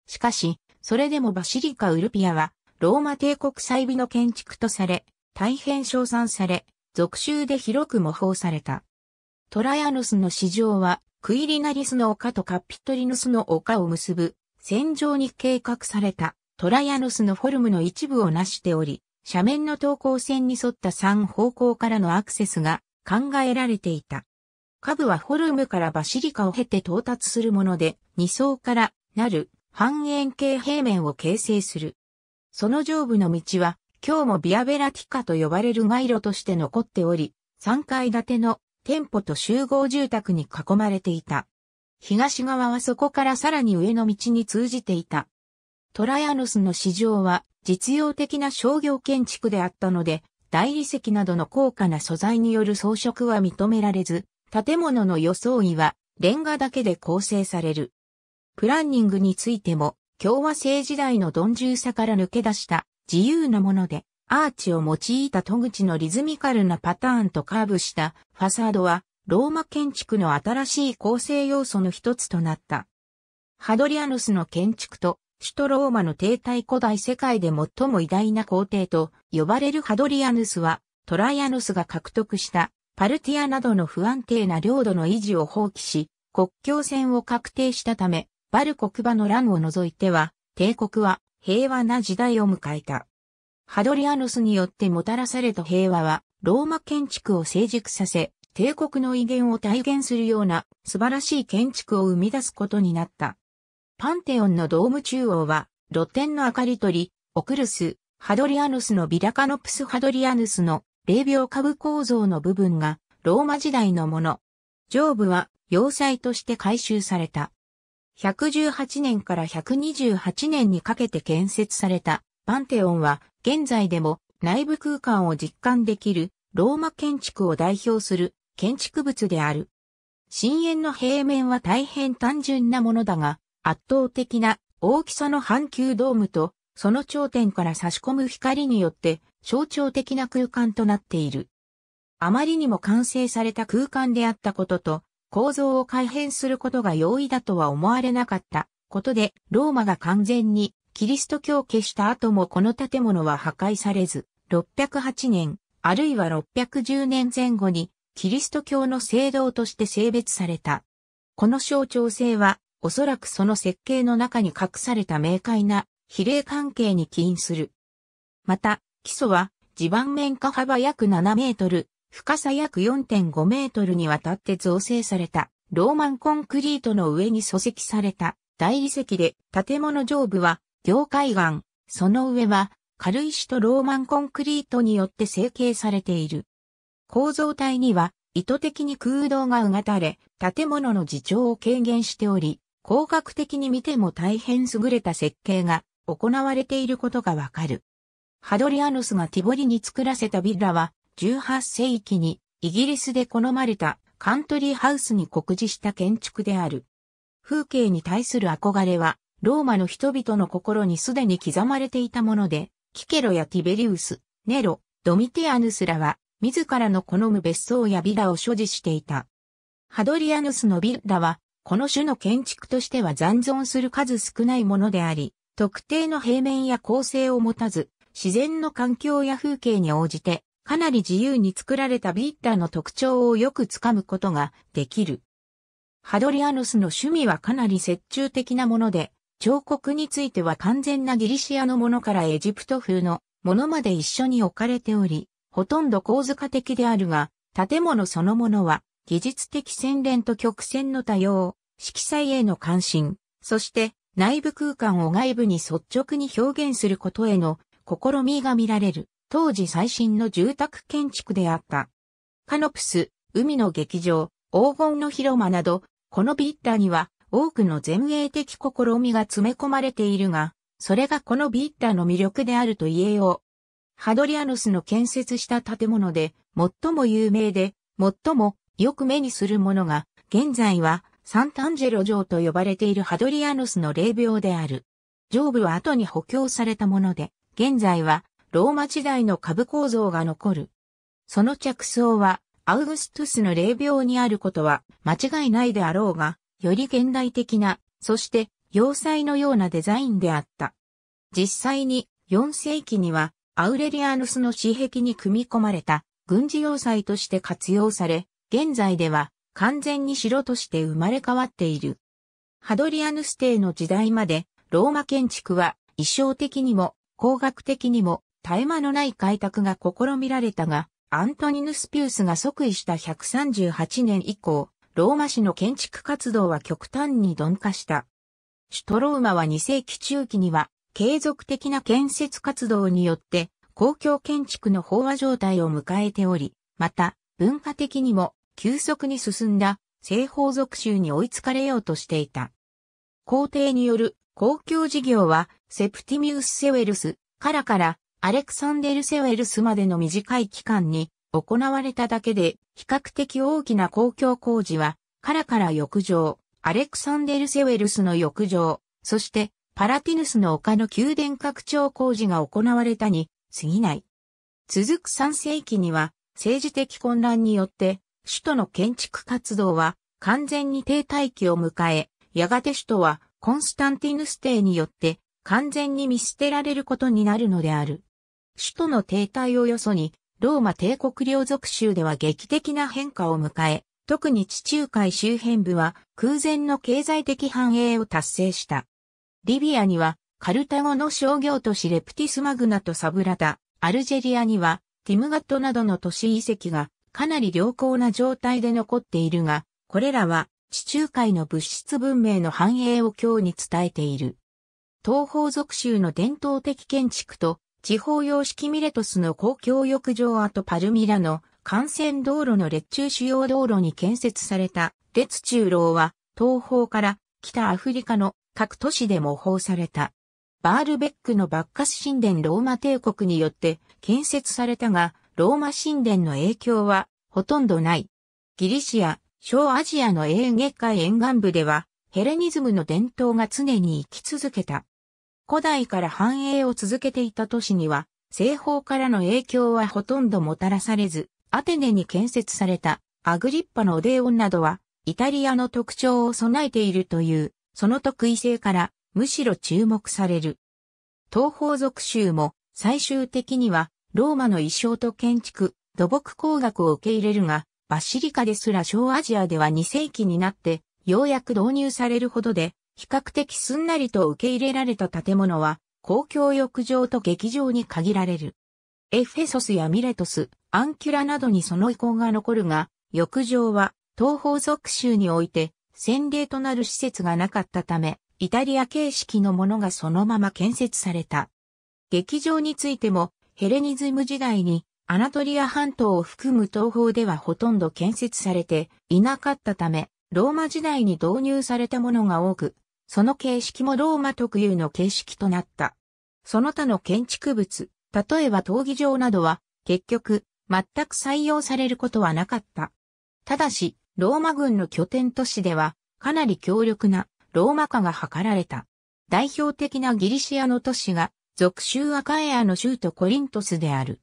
しかし、それでもバシリカ・ウルピアは、ローマ帝国再美の建築とされ、大変称賛され、俗州で広く模倣された。トラヤヌスの市場は、クイリナリスの丘とカピトリヌスの丘を結ぶ、線上に計画されたトラヤヌスのフォルムの一部を成しており、斜面の等高線に沿った3方向からのアクセスが考えられていた。下部はフォルムからバシリカを経て到達するもので、2層からなる半円形平面を形成する。その上部の道は、今日もビアベラティカと呼ばれる街路として残っており、3階建ての店舗と集合住宅に囲まれていた。東側はそこからさらに上の道に通じていた。トラヤノスの市場は実用的な商業建築であったので、大理石などの高価な素材による装飾は認められず、建物の装いはレンガだけで構成される。プランニングについても共和制時代の鈍重さから抜け出した自由なもので、アーチを用いた戸口のリズミカルなパターンとカーブしたファサードは、ローマ建築の新しい構成要素の一つとなった。ハドリアヌスの建築と、首都ローマの停滞古代世界で最も偉大な皇帝と呼ばれるハドリアヌスは、トライアヌスが獲得したパルティアなどの不安定な領土の維持を放棄し、国境線を確定したため、バル国場の乱を除いては、帝国は平和な時代を迎えた。ハドリアヌスによってもたらされた平和は、ローマ建築を成熟させ、帝国の威厳を体現するような素晴らしい建築を生み出すことになった。パンテオンのドーム中央は、露天の明かり取り、オクルス、ハドリアヌスのビラカノプスハドリアヌスの霊廟下部構造の部分がローマ時代のもの。上部は要塞として改修された。118年から128年にかけて建設されたパンテオンは現在でも内部空間を実感できるローマ建築を代表する建築物である。深淵の平面は大変単純なものだが圧倒的な大きさの半球ドームとその頂点から差し込む光によって象徴的な空間となっている。あまりにも完成された空間であったことと、構造を改変することが容易だとは思われなかったことで、ローマが完全にキリスト教を消した後もこの建物は破壊されず、608年、あるいは610年前後に、キリスト教の聖堂として性別された。この象徴性は、おそらくその設計の中に隠された明快な比例関係に起因する。また、基礎は地盤面下幅約7メートル、深さ約4.5メートルにわたって造成された、ローマンコンクリートの上に礎石された大理石で、建物上部は凝灰岩、その上は軽石とローマンコンクリートによって成形されている。構造体には意図的に空洞がうがたれ、建物の自重を軽減しており、工学的に見ても大変優れた設計が行われていることがわかる。ハドリアノスがティボリに作らせたビッラは、18世紀にイギリスで好まれたカントリーハウスに酷似した建築である。風景に対する憧れは、ローマの人々の心にすでに刻まれていたもので、キケロやティベリウス、ネロ、ドミティアヌスらは、自らの好む別荘やビラを所持していた。ハドリアヌスのビラは、この種の建築としては残存する数少ないものであり、特定の平面や構成を持たず、自然の環境や風景に応じてかなり自由に作られたビッターの特徴をよくつかむことができる。ハドリアヌスの趣味はかなり折衷的なもので、彫刻については完全なギリシアのものからエジプト風のものまで一緒に置かれており、ほとんど構図化的であるが、建物そのものは技術的洗練と曲線の多様、色彩への関心、そして内部空間を外部に率直に表現することへの試みが見られる。当時最新の住宅建築であった。カノプス、海の劇場、黄金の広間など、このビッタには多くの前衛的試みが詰め込まれているが、それがこのビッタの魅力であると言えよう。ハドリアノスの建設した建物で、最も有名で、最もよく目にするものが、現在はサンタンジェロ城と呼ばれているハドリアノスの霊廟である。上部は後に補強されたもので、現在はローマ時代の株構造が残る。その着想は、アウグストゥスの霊廟にあることは間違いないであろうが、より現代的な、そして要塞のようなデザインであった。実際に4世紀にはアウレリアヌスの私壁に組み込まれた軍事要塞として活用され、現在では完全に城として生まれ変わっている。ハドリアヌス帝の時代までローマ建築は意匠的にも工学的にも絶え間のない開拓が試みられたが、アントニヌス・ピウスが即位した138年以降、ローマ市の建築活動は極端に鈍化した。首都ローマは2世紀中期には、継続的な建設活動によって、公共建築の飽和状態を迎えており、また、文化的にも、急速に進んだ、西方属州に追いつかれようとしていた。皇帝による公共事業は、セプティミウス・セウェルス、からから、アレクサンデル・セウェルスまでの短い期間に行われただけで、比較的大きな公共工事は、カラカラ浴場、アレクサンデル・セウェルスの浴場、そしてパラティヌスの丘の宮殿拡張工事が行われたに過ぎない。続く3世紀には政治的混乱によって首都の建築活動は完全に停滞期を迎え、やがて首都はコンスタンティヌス帝によって完全に見捨てられることになるのである。首都の停滞をよそに、ローマ帝国領属州では劇的な変化を迎え、特に地中海周辺部は空前の経済的繁栄を達成した。リビアにはカルタゴの商業都市レプティスマグナとサブラダ、アルジェリアにはティムガットなどの都市遺跡がかなり良好な状態で残っているが、これらは地中海の物質文明の繁栄を今日に伝えている。東方属州の伝統的建築と地方様式ミレトスの公共浴場跡パルミラの幹線道路の列中主要道路に建設された列中楼は東方から北アフリカの各都市で模倣された。バールベックのバッカス神殿ローマ帝国によって建設されたが、ローマ神殿の影響はほとんどない。ギリシア、小アジアのエーゲ海沿岸部では、ヘレニズムの伝統が常に生き続けた。古代から繁栄を続けていた都市には、西方からの影響はほとんどもたらされず、アテネに建設されたアグリッパのオデーオンなどは、イタリアの特徴を備えているという、その特異性から、むしろ注目される。東方属州も、最終的には、ローマの衣装と建築、土木工学を受け入れるが、バシリカですら小アジアでは2世紀になって、ようやく導入されるほどで、比較的すんなりと受け入れられた建物は、公共浴場と劇場に限られる。エフェソスやミレトス、アンキュラなどにその遺構が残るが、浴場は東方属州において先例となる施設がなかったため、イタリア形式のものがそのまま建設された。劇場についても、ヘレニズム時代にアナトリア半島を含む東方ではほとんど建設されていなかったため、ローマ時代に導入されたものが多く、その形式もローマ特有の形式となった。その他の建築物、例えば闘技場などは、結局、全く採用されることはなかった。ただし、ローマ軍の拠点都市では、かなり強力なローマ化が図られた。代表的なギリシアの都市が、属州アカエアの州都コリントスである。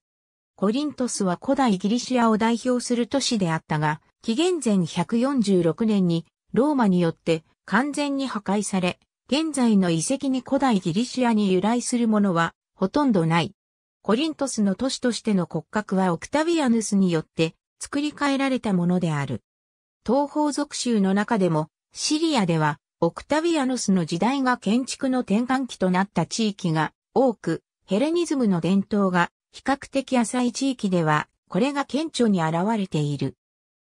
コリントスは古代ギリシアを代表する都市であったが、紀元前146年にローマによって完全に破壊され、現在の遺跡に古代ギリシアに由来するものはほとんどない。コリントスの都市としての骨格はオクタビアヌスによって作り変えられたものである。東方属州の中でもシリアではオクタビアヌスの時代が建築の転換期となった地域が多く、ヘレニズムの伝統が比較的浅い地域では、これが顕著に現れている。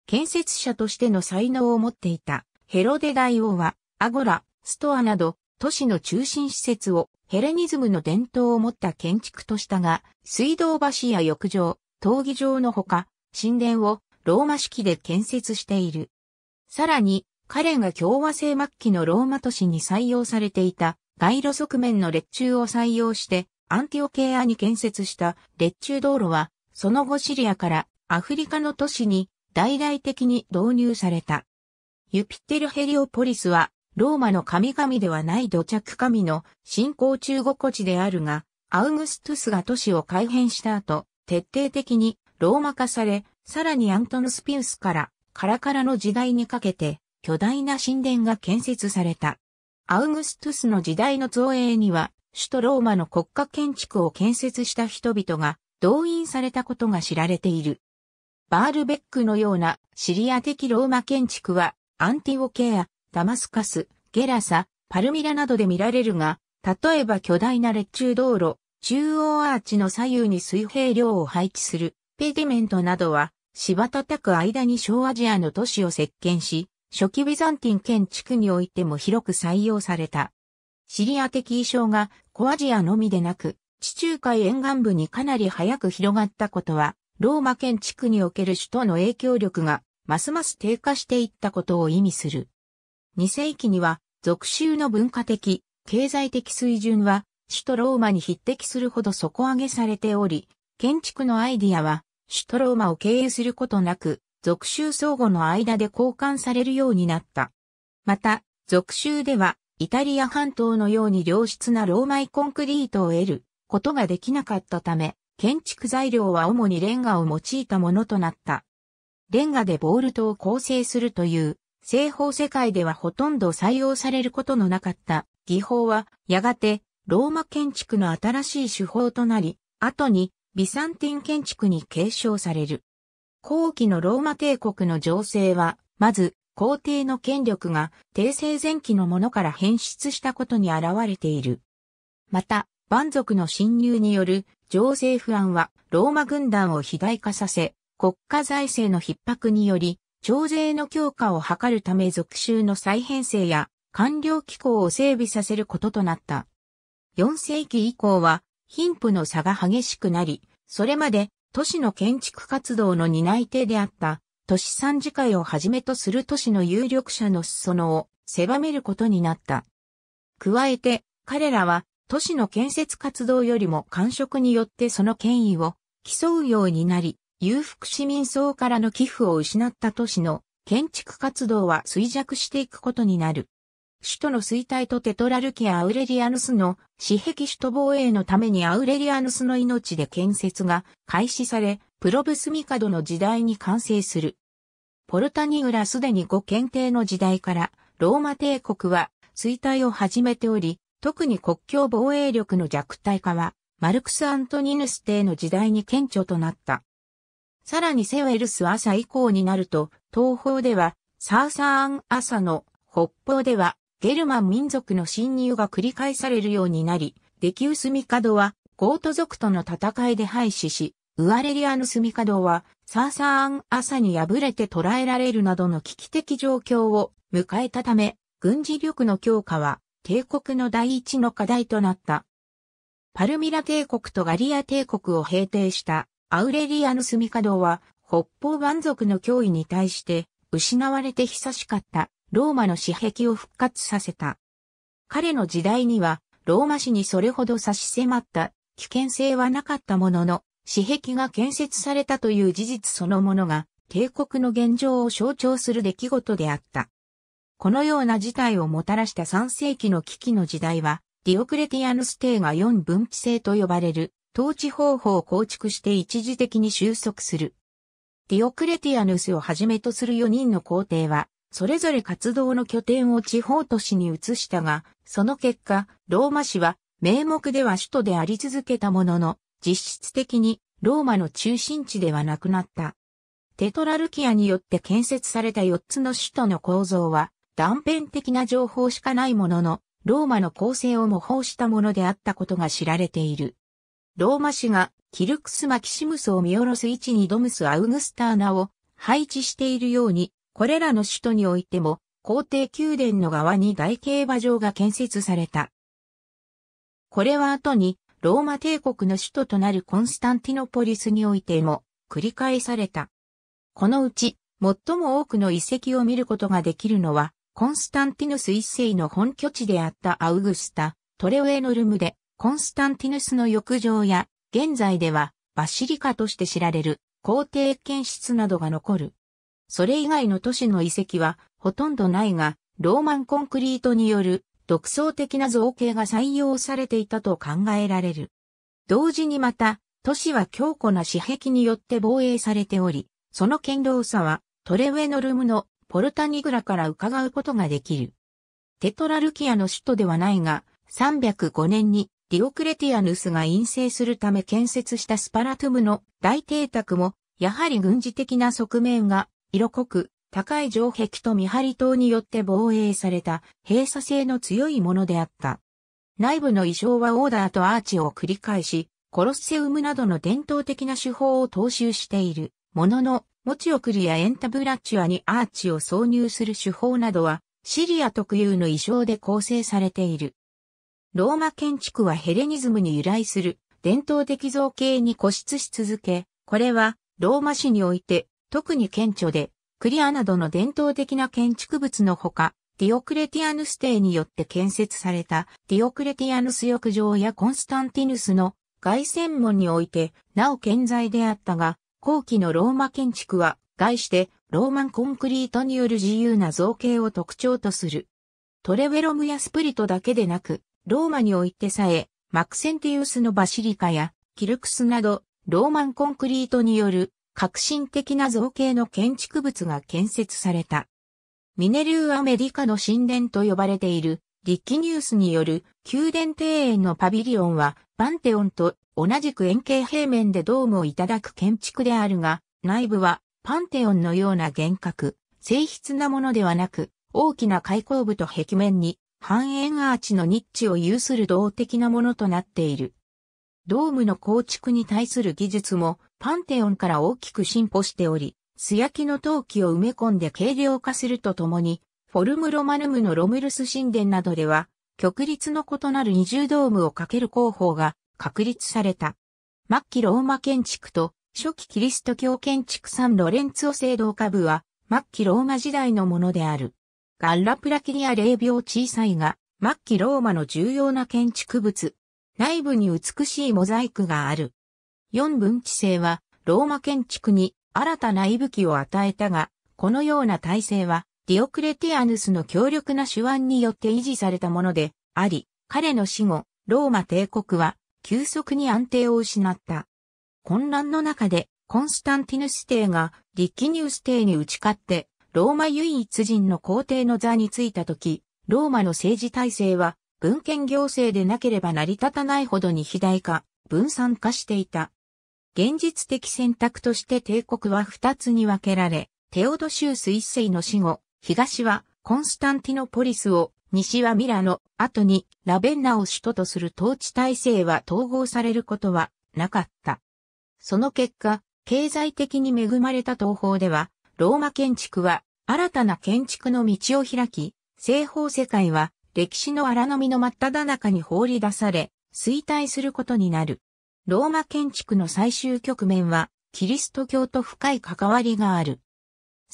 建設者としての才能を持っていたヘロデ大王は、アゴラ、ストアなど、都市の中心施設をヘレニズムの伝統を持った建築としたが、水道橋や浴場、闘技場のほか、神殿をローマ式で建設している。さらに、彼が共和制末期のローマ都市に採用されていた街路側面の列柱を採用してアンティオケアに建設した列柱道路はその後シリアからアフリカの都市に大々的に導入された。ユピテルヘリオポリスは、ローマの神々ではない土着神の信仰中心地であるが、アウグストゥスが都市を改変した後、徹底的にローマ化され、さらにアントヌスピウスからカラカラの時代にかけて巨大な神殿が建設された。アウグストゥスの時代の造営には、首都ローマの国家建築を建設した人々が動員されたことが知られている。バールベックのようなシリア的ローマ建築はアンティオケア、ダマスカス、ゲラサ、パルミラなどで見られるが、例えば巨大な列柱道路、中央アーチの左右に水平量を配置する、ペディメントなどは、芝叩く間に小アジアの都市を席巻し、初期ビザンティン建築においても広く採用された。シリア的意装が小アジアのみでなく、地中海沿岸部にかなり早く広がったことは、ローマ建築における首都の影響力がますます低下していったことを意味する。2世紀には、俗州の文化的、経済的水準は、首都ローマに匹敵するほど底上げされており、建築のアイディアは、首都ローマを経営することなく、俗州相互の間で交換されるようになった。また、俗州では、イタリア半島のように良質なローマイコンクリートを得ることができなかったため、建築材料は主にレンガを用いたものとなった。レンガでボールトを構成するという、西方世界ではほとんど採用されることのなかった技法は、やがてローマ建築の新しい手法となり、後にビサンティン建築に継承される。後期のローマ帝国の情勢は、まず皇帝の権力が帝政前期のものから変質したことに現れている。また、蛮族の侵入による情勢不安はローマ軍団を肥大化させ、国家財政の逼迫により、徴税の強化を図るため属州の再編成や官僚機構を整備させることとなった。4世紀以降は貧富の差が激しくなり、それまで都市の建築活動の担い手であった都市参事会をはじめとする都市の有力者の裾野を狭めることになった。加えて彼らは都市の建設活動よりも官職によってその権威を競うようになり、裕福市民層からの寄付を失った都市の建築活動は衰弱していくことになる。首都の衰退とテトラルキア・アウレリアヌスの私壁首都防衛のためにアウレリアヌスの命で建設が開始され、プロブスミカドの時代に完成する。ポルタニウラすでに五検定の時代から、ローマ帝国は衰退を始めており、特に国境防衛力の弱体化は、マルクス・アントニヌス帝の時代に顕著となった。さらにセウェルス朝以降になると、東方ではサーサーン朝の北方ではゲルマン民族の侵入が繰り返されるようになり、デキウス帝はゴート族との戦いで廃止し、ウアレリアヌスドはサーサーン朝に敗れて捕らえられるなどの危機的状況を迎えたため、軍事力の強化は帝国の第一の課題となった。パルミラ帝国とガリア帝国を平定したアウレリアヌスミカドは、北方蛮族の脅威に対して、失われて久しかったローマの死壁を復活させた。彼の時代には、ローマ史にそれほど差し迫った危険性はなかったものの、死壁が建設されたという事実そのものが、帝国の現状を象徴する出来事であった。このような事態をもたらした3世紀の危機の時代は、ディオクレティアヌス帝が4分岐制と呼ばれる統治方法を構築して一時的に収束する。ディオクレティアヌスをはじめとする4人の皇帝は、それぞれ活動の拠点を地方都市に移したが、その結果、ローマ市は名目では首都であり続けたものの、実質的にローマの中心地ではなくなった。テトラルキアによって建設された4つの首都の構造は断片的な情報しかないものの、ローマの構成を模倣したものであったことが知られている。ローマ市がキルクス・マキシムスを見下ろす位置にドムス・アウグスターナを配置しているように、これらの首都においても、皇帝宮殿の側に大競馬場が建設された。これは後に、ローマ帝国の首都となるコンスタンティノポリスにおいても繰り返された。このうち、最も多くの遺跡を見ることができるのは、コンスタンティヌス一世の本拠地であったアウグスタ、トレウェノルムで、コンスタンティヌスの浴場や、現在ではバシリカとして知られる皇帝検室などが残る。それ以外の都市の遺跡はほとんどないが、ローマンコンクリートによる独創的な造形が採用されていたと考えられる。同時にまた、都市は強固な私壁によって防衛されており、その堅牢さはトレウェノルムのポルタニグラから伺うことができる。テトラルキアの首都ではないが、305年にディオクレティアヌスが陰性するため建設したスパラトゥムの大邸宅も、やはり軍事的な側面が色濃く、高い城壁と見張り塔によって防衛された閉鎖性の強いものであった。内部の衣装はオーダーとアーチを繰り返し、コロッセウムなどの伝統的な手法を踏襲している。ものの、持ち送りやエンタブラッチュアにアーチを挿入する手法などは、シリア特有の衣装で構成されている。ローマ建築はヘレニズムに由来する伝統的造形に固執し続け、これはローマ市において特に顕著で、クリアなどの伝統的な建築物のほか、ディオクレティアヌス帝によって建設されたディオクレティアヌス浴場やコンスタンティヌスの外線門においてなお健在であったが、後期のローマ建築は概してローマンコンクリートによる自由な造形を特徴とする。トレベロムやスプリトだけでなく、ローマにおいてさえ、マクセンティウスのバシリカや、キルクスなど、ローマンコンクリートによる革新的な造形の建築物が建設された。ミネルアメリカの神殿と呼ばれているリッキニュースによる宮殿庭園のパビリオンはパンテオンと同じく円形平面でドームをいただく建築であるが、内部はパンテオンのような幻覚、静筆なものではなく、大きな開口部と壁面に半円アーチのニッチを有する動的なものとなっている。ドームの構築に対する技術もパンテオンから大きく進歩しており、素焼きの陶器を埋め込んで軽量化するとともに、フォルムロマヌムのロムルス神殿などでは、極率の異なる二重ドームをかける工法が確立された。末期ローマ建築と初期キリスト教建築サンロレンツオ聖堂下部は末期ローマ時代のものである。ガッラプラキリア霊廟小さいが、末期ローマの重要な建築物。内部に美しいモザイクがある。四分地制は、ローマ建築に新たな息吹を与えたが、このような体制は、ディオクレティアヌスの強力な手腕によって維持されたもので、あり、彼の死後、ローマ帝国は、急速に安定を失った。混乱の中で、コンスタンティヌス帝が、リッキニウス帝に打ち勝って、ローマ唯一人の皇帝の座に就いた時、ローマの政治体制は文献行政でなければ成り立たないほどに肥大化、分散化していた。現実的選択として帝国は二つに分けられ、テオドシウス一世の死後、東はコンスタンティノポリスを、西はミラノ、後にラベンナを首都とする統治体制は統合されることはなかった。その結果、経済的に恵まれた東方では、ローマ建築は新たな建築の道を開き、西方世界は歴史の荒波の真っ只中に放り出され、衰退することになる。ローマ建築の最終局面は、キリスト教と深い関わりがある。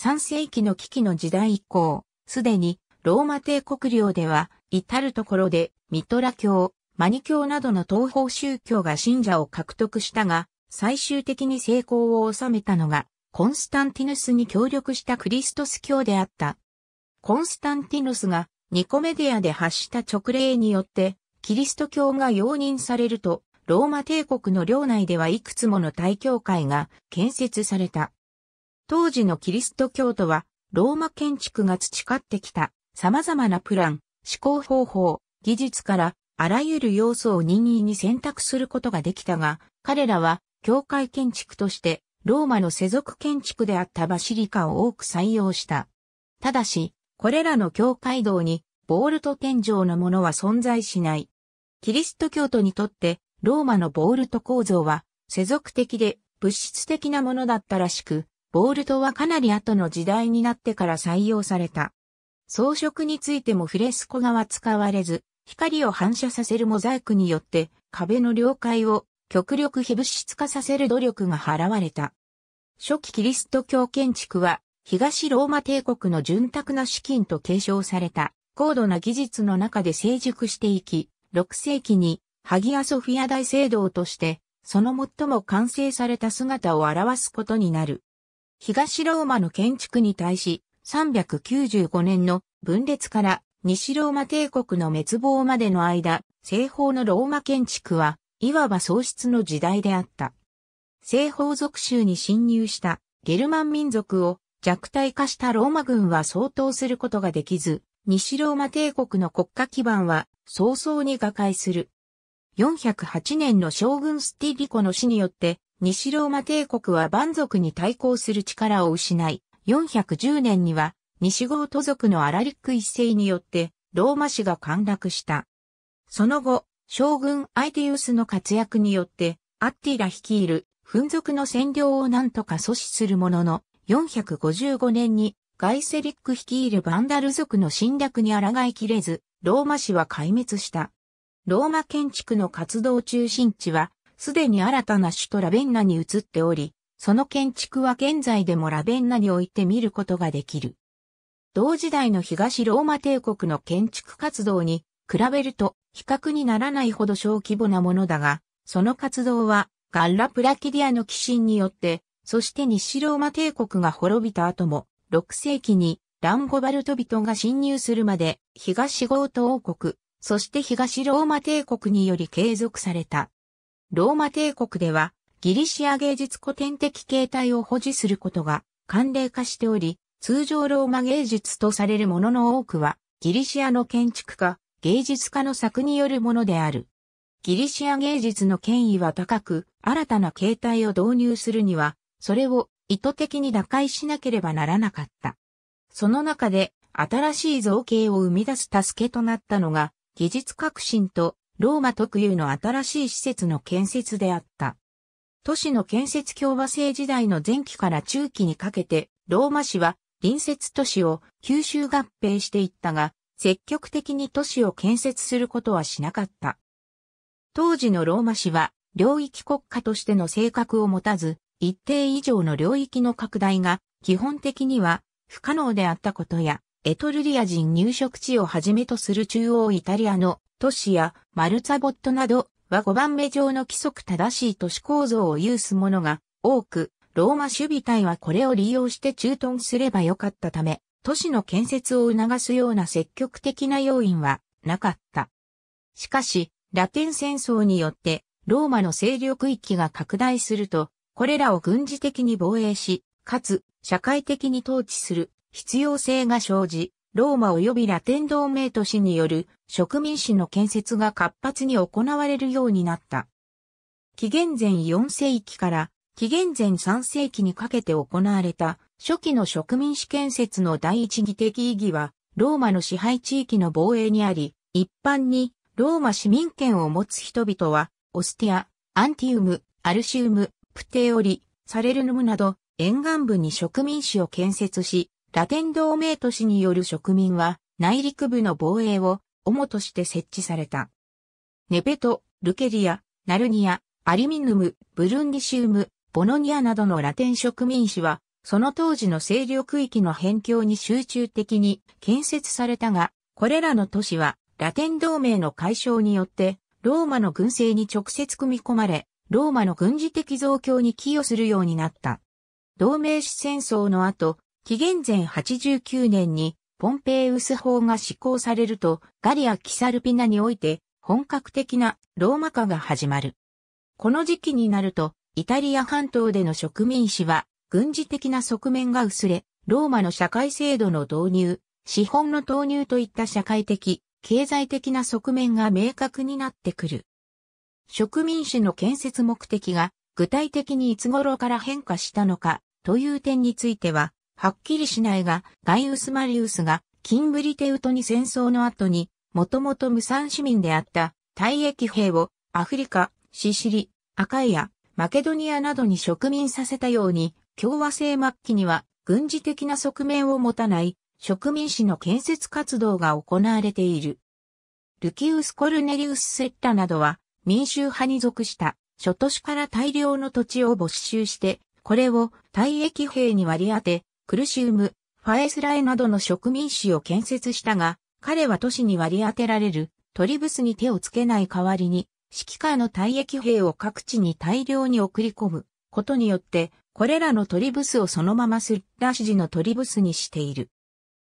3世紀の危機の時代以降、すでにローマ帝国領では、至るところでミトラ教、マニ教などの東方宗教が信者を獲得したが、最終的に成功を収めたのがコンスタンティヌスに協力したクリストス教であった。コンスタンティヌスがニコメディアで発した直令によって、キリスト教が容認されると、ローマ帝国の領内ではいくつもの大教会が建設された。当時のキリスト教徒は、ローマ建築が培ってきた様々なプラン、思考方法、技術からあらゆる要素を任意に選択することができたが、彼らは教会建築としてローマの世俗建築であったバシリカを多く採用した。ただし、これらの教会堂にボールト天井のものは存在しない。キリスト教徒にとってローマのボールト構造は世俗的で物質的なものだったらしく、ボールトはかなり後の時代になってから採用された。装飾についてもフレスコ画は使われず、光を反射させるモザイクによって壁の領海を極力非物質化させる努力が払われた。初期キリスト教建築は、東ローマ帝国の潤沢な資金と継承された、高度な技術の中で成熟していき、6世紀に、ハギアソフィア大聖堂として、その最も完成された姿を表すことになる。東ローマの建築に対し、395年の分裂から西ローマ帝国の滅亡までの間、西方のローマ建築はいわば喪失の時代であった。西方属州に侵入したゲルマン民族を弱体化したローマ軍は相当することができず、西ローマ帝国の国家基盤は早々に瓦解する。408年の将軍スティリコの死によって、西ローマ帝国は蛮族に対抗する力を失い、410年には西豪都族のアラリック一世によってローマ氏が陥落した。その後、将軍アイティウスの活躍によって、アッティラ率いる、紛族の占領を何とか阻止するものの、455年にガイセリック率いるバンダル族の侵略に抗いきれず、ローマ市は壊滅した。ローマ建築の活動中心地は、すでに新たな首都ラベンナに移っており、その建築は現在でもラベンナにおいて見ることができる。同時代の東ローマ帝国の建築活動に比べると比較にならないほど小規模なものだが、その活動はガッラプラキディアの寄進によって、そして西ローマ帝国が滅びた後も、6世紀にランゴバルト人が侵入するまで、東ゴート王国、そして東ローマ帝国により継続された。ローマ帝国では、ギリシア芸術古典的形態を保持することが慣例化しており、通常ローマ芸術とされるものの多くは、ギリシアの建築家、芸術家の作によるものである。ギリシア芸術の権威は高く、新たな形態を導入するには、それを意図的に打開しなければならなかった。その中で、新しい造形を生み出す助けとなったのが、技術革新とローマ特有の新しい施設の建設であった。都市の建設共和制時代の前期から中期にかけて、ローマ市は隣接都市を吸収合併していったが、積極的に都市を建設することはしなかった。当時のローマ市は領域国家としての性格を持たず、一定以上の領域の拡大が基本的には不可能であったことや、エトルリア人入植地をはじめとする中央イタリアの都市やマルツァボットなどは5番目上の規則正しい都市構造を有すものが多く、ローマ守備隊はこれを利用して駐屯すればよかったため、都市の建設を促すような積極的な要因はなかった。しかし、ラテン戦争によってローマの勢力域が拡大すると、これらを軍事的に防衛し、かつ社会的に統治する必要性が生じ、ローマ及びラテン同盟都市による植民地の建設が活発に行われるようになった。紀元前4世紀から紀元前3世紀にかけて行われた初期の植民地建設の第一義的意義は、ローマの支配地域の防衛にあり、一般に、ローマ市民権を持つ人々は、オスティア、アンティウム、アルシウム、プテオリ、サレルヌムなど、沿岸部に植民地を建設し、ラテン同盟都市による植民は、内陸部の防衛を、主として設置された。ネペト、ルケリア、ナルニア、アリミヌム、ブルンディシウム、ボノニアなどのラテン植民地は、その当時の勢力域の辺境に集中的に建設されたが、これらの都市はラテン同盟の解消によって、ローマの軍政に直接組み込まれ、ローマの軍事的増強に寄与するようになった。同盟史戦争の後、紀元前89年にポンペイウス法が施行されると、ガリア・キサルピナにおいて本格的なローマ化が始まる。この時期になると、イタリア半島での植民地は軍事的な側面が薄れ、ローマの社会制度の導入、資本の投入といった社会的、経済的な側面が明確になってくる。植民地の建設目的が具体的にいつ頃から変化したのかという点については、はっきりしないが、ガイウス・マリウスが、キンブリテウトに戦争の後に、もともと無産市民であった、退役兵を、アフリカ、シシリ、アカイア、マケドニアなどに植民させたように、共和制末期には軍事的な側面を持たない植民地の建設活動が行われている。ルキウス・コルネリウス・セッタなどは民衆派に属した諸都市から大量の土地を没収して、これを退役兵に割り当て、クルシウム、ファエスラエなどの植民市を建設したが、彼は都市に割り当てられるトリブスに手をつけない代わりに、指揮下の退役兵を各地に大量に送り込むことによってこれらのトリブスをそのままスッラシジのトリブスにしている。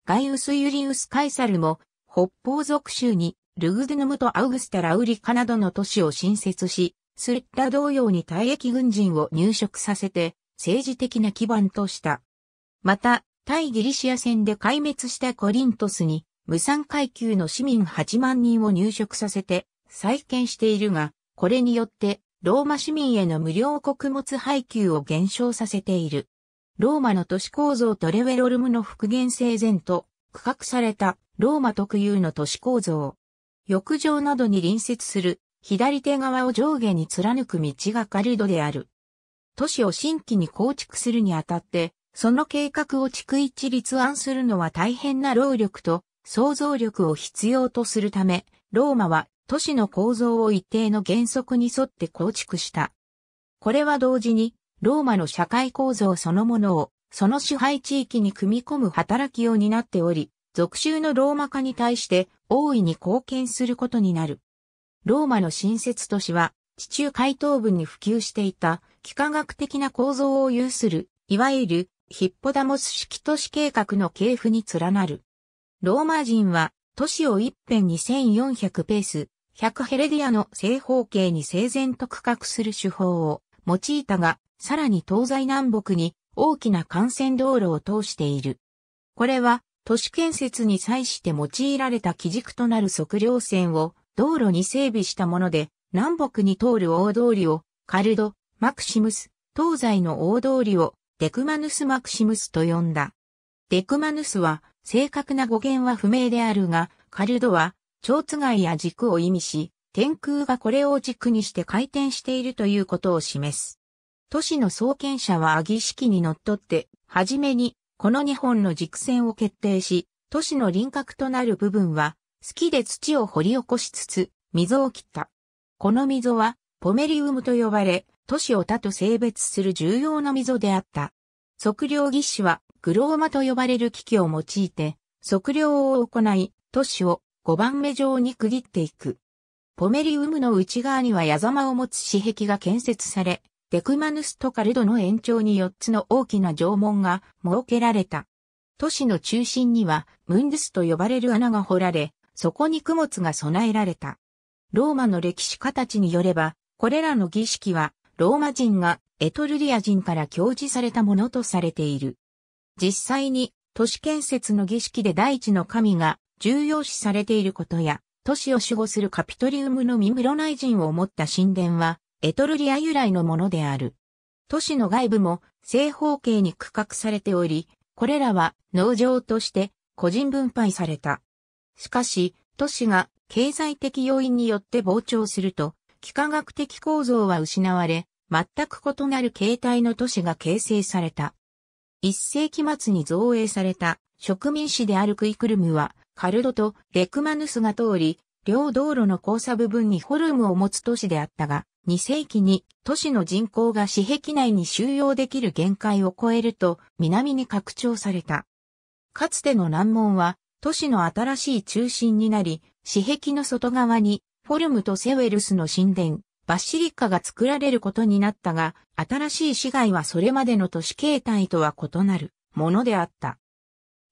ガイウス・ユリウス・カイサルも、北方属州に、ルグデヌムとアウグスタ・ラウリカなどの都市を新設し、スッラ同様に退役軍人を入植させて、政治的な基盤とした。また、対ギリシア戦で壊滅したコリントスに、無産階級の市民8万人を入植させて、再建しているが、これによってローマ市民への無料穀物配給を減少させている。ローマの都市構造とレベロルムの復元整然と区画されたローマ特有の都市構造。浴場などに隣接する左手側を上下に貫く道がカルドである。都市を新規に構築するにあたって、その計画を逐一立案するのは大変な労力と想像力を必要とするため、ローマは都市の構造を一定の原則に沿って構築した。これは同時に、ローマの社会構造そのものを、その支配地域に組み込む働きを担っており、俗州のローマ化に対して大いに貢献することになる。ローマの新設都市は、地中海東部に普及していた、幾何学的な構造を有する、いわゆる、ヒッポダモス式都市計画の系譜に連なる。ローマ人は、都市を一辺に4 0 0ペース、100ヘレディアの正方形に整然と区画する手法を用いたが、さらに東西南北に大きな幹線道路を通している。これは都市建設に際して用いられた基軸となる測量線を道路に整備したもので、南北に通る大通りをカルド、マクシムス、東西の大通りをデクマヌス・マクシムスと呼んだ。デクマヌスは正確な語源は不明であるが、カルドは蝶つがいや軸を意味し、天空がこれを軸にして回転しているということを示す。都市の創建者は儀式にのっとって、はじめに、この2本の軸線を決定し、都市の輪郭となる部分は、好きで土を掘り起こしつつ、溝を切った。この溝は、ポメリウムと呼ばれ、都市を他と性別する重要な溝であった。測量技師は、グローマと呼ばれる機器を用いて、測量を行い、都市を5番目状に区切っていく。ポメリウムの内側には矢様を持つ紙壁が建設され、デクマヌスとカルドの延長に4つの大きな城門が設けられた。都市の中心にはムンデスと呼ばれる穴が掘られ、そこに供物が備えられた。ローマの歴史家たちによれば、これらの儀式はローマ人がエトルリア人から教示されたものとされている。実際に都市建設の儀式で大地の神が重要視されていることや、都市を守護するカピトリウムのミムロナイ人を持った神殿は、エトルリア由来のものである。都市の外部も正方形に区画されており、これらは農場として個人分配された。しかし、都市が経済的要因によって膨張すると、幾何学的構造は失われ、全く異なる形態の都市が形成された。一世紀末に造営された植民市であるクイクルムは、カルドとレクマヌスが通り、両道路の交差部分にフォルムを持つ都市であったが、2世紀に都市の人口が市壁内に収容できる限界を超えると南に拡張された。かつての難問は都市の新しい中心になり、市壁の外側にフォルムとセウェルスの神殿、バシリカが作られることになったが、新しい市街はそれまでの都市形態とは異なるものであった。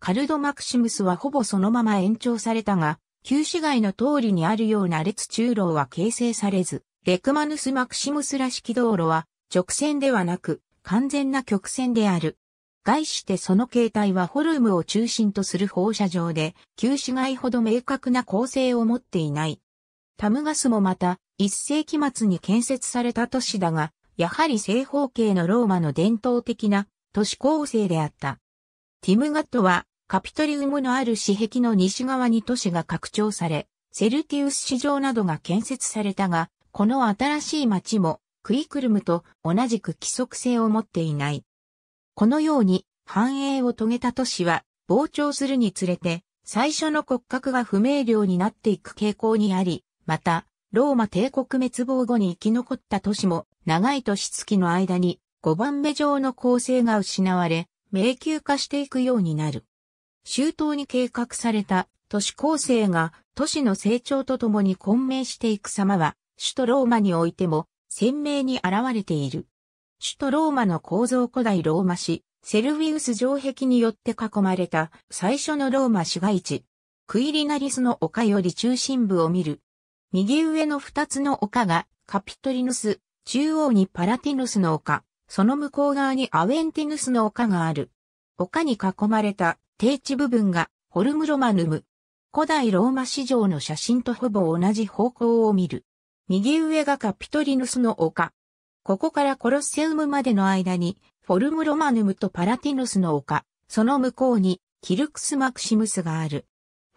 カルド・マクシムスはほぼそのまま延長されたが、旧市街の通りにあるような列中路は形成されず、レクマヌス・マクシムスらしき道路は直線ではなく完全な曲線である。概してその形態はホルームを中心とする放射状で、旧市街ほど明確な構成を持っていない。タムガスもまた、一世紀末に建設された都市だが、やはり正方形のローマの伝統的な都市構成であった。ティムガットはカピトリウムのある市壁の西側に都市が拡張され、セルティウス市場などが建設されたが、この新しい町もクイクルムと同じく規則性を持っていない。このように繁栄を遂げた都市は膨張するにつれて最初の骨格が不明瞭になっていく傾向にあり、また、ローマ帝国滅亡後に生き残った都市も長い年月の間に5番目上の構成が失われ、迷宮化していくようになる。周到に計画された都市構成が都市の成長とともに混迷していく様は、首都ローマにおいても鮮明に現れている。首都ローマの構造古代ローマ市、セルィウス城壁によって囲まれた最初のローマ市街地、クイリナリスの丘より中心部を見る。右上の二つの丘がカピトリヌス、中央にパラティヌスの丘、その向こう側にアウェンティヌスの丘がある。丘に囲まれた低地部分がホルムロマヌム。古代ローマ市場の写真とほぼ同じ方向を見る。右上がカピトリヌスの丘。ここからコロッセウムまでの間に、フォルムロマヌムとパラティヌスの丘、その向こうに、キルクスマクシムスがある。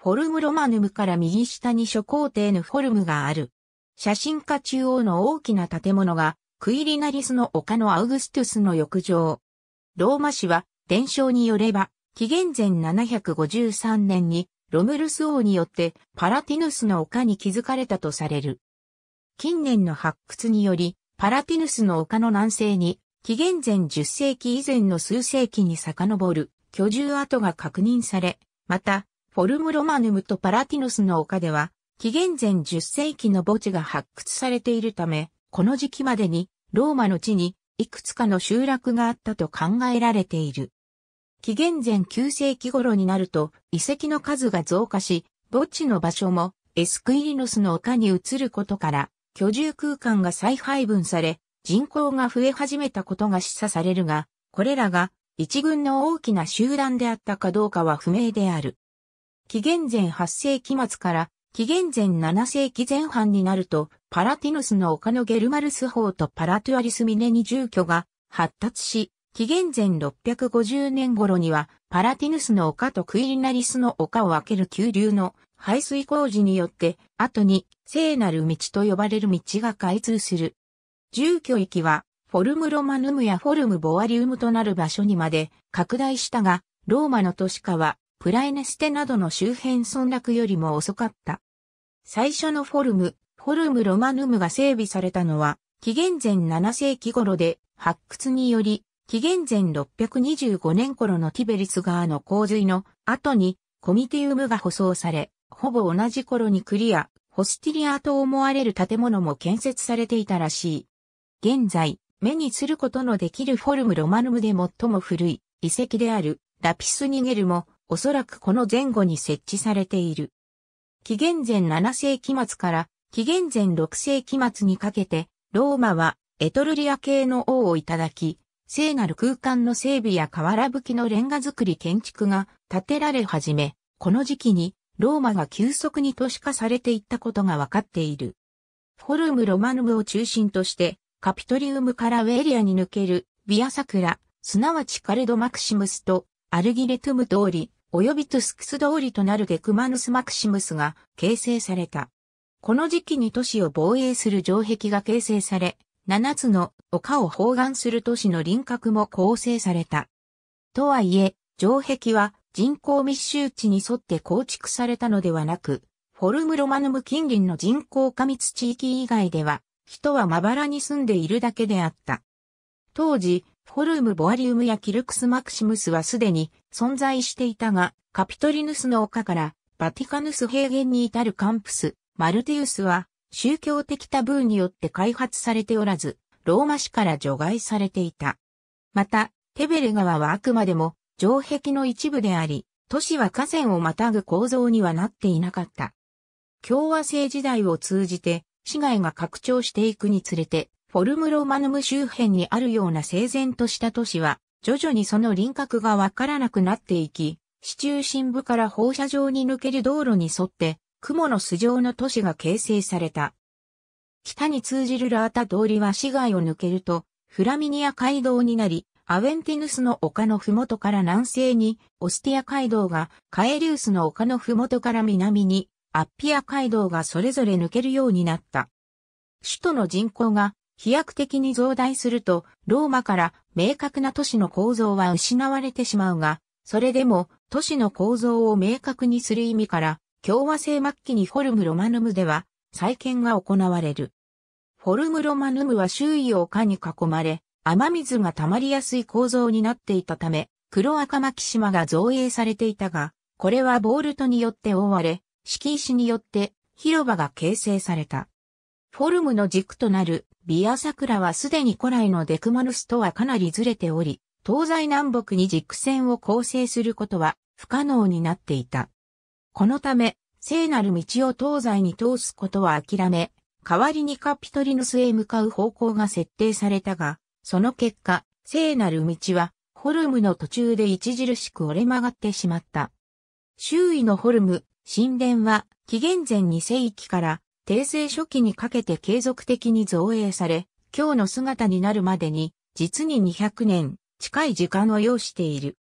フォルムロマヌムから右下に諸皇帝のフォルムがある。写真家中央の大きな建物が、クイリナリスの丘のアウグストゥスの浴場。ローマ市は、伝承によれば、紀元前753年にロムルス王によってパラティヌスの丘に築かれたとされる。近年の発掘により、パラティヌスの丘の南西に、紀元前10世紀以前の数世紀に遡る居住跡が確認され、また、フォルムロマヌムとパラティヌスの丘では、紀元前10世紀の墓地が発掘されているため、この時期までにローマの地にいくつかの集落があったと考えられている。紀元前9世紀頃になると遺跡の数が増加し、墓地の場所もエスクイリノスの丘に移ることから、居住空間が再配分され、人口が増え始めたことが示唆されるが、これらが一軍の大きな集団であったかどうかは不明である。紀元前8世紀末から紀元前7世紀前半になると、パラティノスの丘のゲルマルス法とパラトゥアリスミネに住居が発達し、紀元前650年頃には、パラティヌスの丘とクイリナリスの丘を分ける急流の排水工事によって、後に聖なる道と呼ばれる道が開通する。住居域は、フォルムロマヌムやフォルムボアリウムとなる場所にまで拡大したが、ローマの都市化は、プライネステなどの周辺村落よりも遅かった。最初のフォルム、フォルムロマヌムが整備されたのは、紀元前7世紀頃で、発掘により、紀元前625年頃のティベリス川の洪水の後にコミティウムが舗装され、ほぼ同じ頃にクリア、ホスティリアと思われる建物も建設されていたらしい。現在、目にすることのできるフォルムロマヌムで最も古い遺跡であるラピスニゲルもおそらくこの前後に設置されている。紀元前7世紀末から紀元前6世紀末にかけてローマはエトルリア系の王をいただき、聖なる空間の整備や瓦葺きのレンガ造り建築が建てられ始め、この時期にローマが急速に都市化されていったことが分かっている。フォルム・ロマヌムを中心として、カピトリウムからウェリアに抜けるビア桜、すなわちカルド・マクシムスとアルギレトゥム通り、及びトゥスクス通りとなるデクマヌス・マクシムスが形成された。この時期に都市を防衛する城壁が形成され、7つの丘を包含する都市の輪郭も構成された。とはいえ、城壁は人口密集地に沿って構築されたのではなく、フォルムロマヌム近隣の人口過密地域以外では、人はまばらに住んでいるだけであった。当時、フォルム・ボアリウムやキルクス・マクシムスはすでに存在していたが、カピトリヌスの丘からバティカヌス平原に至るカンプス、マルティウスは宗教的タブーによって開発されておらず、ローマ市から除外されていた。また、テベレ川はあくまでも城壁の一部であり、都市は河川をまたぐ構造にはなっていなかった。共和制時代を通じて、市街が拡張していくにつれて、フォルムロマヌム周辺にあるような整然とした都市は、徐々にその輪郭がわからなくなっていき、市中心部から放射状に抜ける道路に沿って、雲の巣状の都市が形成された。北に通じるラータ通りは市街を抜けると、フラミニア街道になり、アウェンティヌスの丘のふもとから南西に、オスティア街道が、カエリウスの丘のふもとから南に、アッピア街道がそれぞれ抜けるようになった。首都の人口が飛躍的に増大すると、ローマから明確な都市の構造は失われてしまうが、それでも都市の構造を明確にする意味から、共和制末期にフォルムロマヌムでは再建が行われる。フォルムロマヌムは周囲を丘に囲まれ、雨水が溜まりやすい構造になっていたため、黒赤巻島が造営されていたが、これはボールトによって覆われ、敷石によって広場が形成された。フォルムの軸となるビア桜はすでに古来のデクマヌスとはかなりずれており、東西南北に軸線を構成することは不可能になっていた。このため、聖なる道を東西に通すことは諦め、代わりにカピトリヌスへ向かう方向が設定されたが、その結果、聖なる道は、ホルムの途中で著しく折れ曲がってしまった。周囲のホルム、神殿は、紀元前2世紀から、帝政初期にかけて継続的に造営され、今日の姿になるまでに、実に200年、近い時間を要している。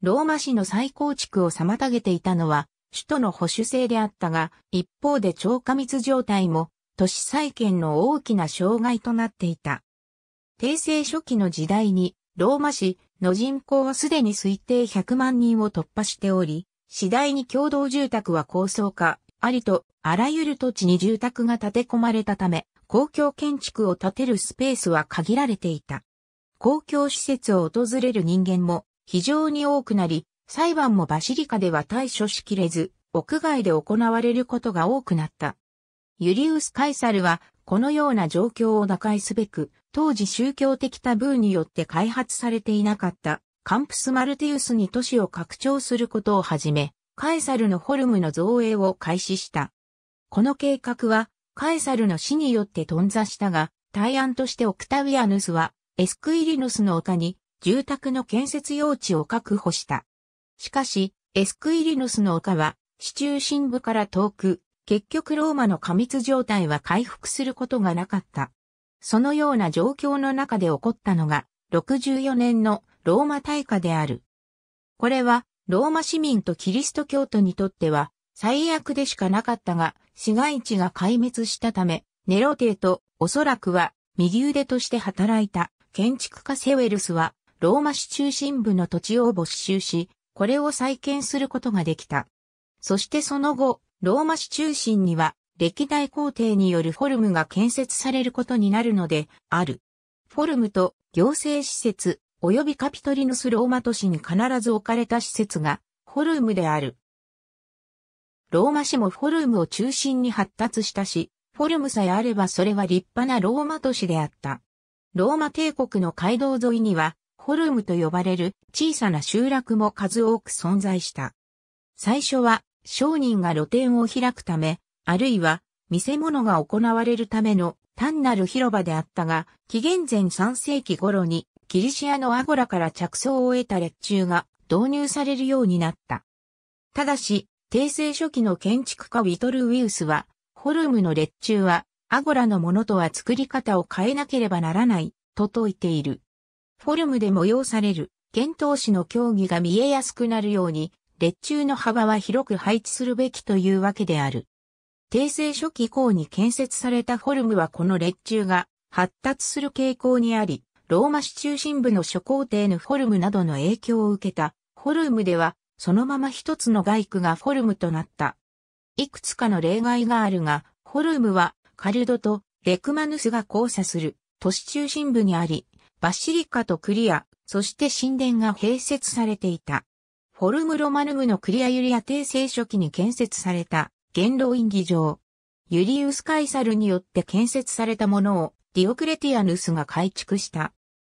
ローマ市の再構築を妨げていたのは、首都の保守性であったが、一方で超過密状態も都市再建の大きな障害となっていた。帝政初期の時代にローマ市の人口はすでに推定100万人を突破しており、次第に共同住宅は高層化、ありとあらゆる土地に住宅が建て込まれたため、公共建築を建てるスペースは限られていた。公共施設を訪れる人間も非常に多くなり、裁判もバシリカでは対処しきれず、屋外で行われることが多くなった。ユリウス・カイサルは、このような状況を打開すべく、当時宗教的タブーによって開発されていなかった、カンプス・マルティウスに都市を拡張することをはじめ、カエサルのホルムの造営を開始した。この計画は、カエサルの死によって頓挫したが、対案としてオクタウィアヌスは、エスクイリノスの丘に、住宅の建設用地を確保した。しかし、エスクイリヌスの丘は、市中心部から遠く、結局ローマの過密状態は回復することがなかった。そのような状況の中で起こったのが、64年のローマ大火である。これは、ローマ市民とキリスト教徒にとっては、最悪でしかなかったが、市街地が壊滅したため、ネロ帝とおそらくは右腕として働いた建築家セウェルスは、ローマ市中心部の土地を没収し、これを再建することができた。そしてその後、ローマ市中心には歴代皇帝によるフォルムが建設されることになるので、ある。フォルムと行政施設、及びカピトリヌスローマ都市に必ず置かれた施設が、フォルムである。ローマ市もフォルムを中心に発達したし、フォルムさえあればそれは立派なローマ都市であった。ローマ帝国の街道沿いには、ホルムと呼ばれる小さな集落も数多く存在した。最初は商人が露店を開くため、あるいは見せ物が行われるための単なる広場であったが、紀元前3世紀頃にキリシアのアゴラから着想を得た列柱が導入されるようになった。ただし、帝政初期の建築家ウィトル・ウィウスは、ホルムの列柱はアゴラのものとは作り方を変えなければならない、と説いている。フォルムで催される、剣闘士の競技が見えやすくなるように、列柱の幅は広く配置するべきというわけである。帝政初期以降に建設されたフォルムはこの列柱が発達する傾向にあり、ローマ市中心部の諸皇帝のフォルムなどの影響を受けたフォルムでは、そのまま一つの外区がフォルムとなった。いくつかの例外があるが、フォルムはカルドとレクマヌスが交差する都市中心部にあり、バシリカとクリア、そして神殿が併設されていた。フォルムロマヌムのクリアユリア帝政初期に建設された元老院議場。ユリウス・カイサルによって建設されたものをディオクレティアヌスが改築した。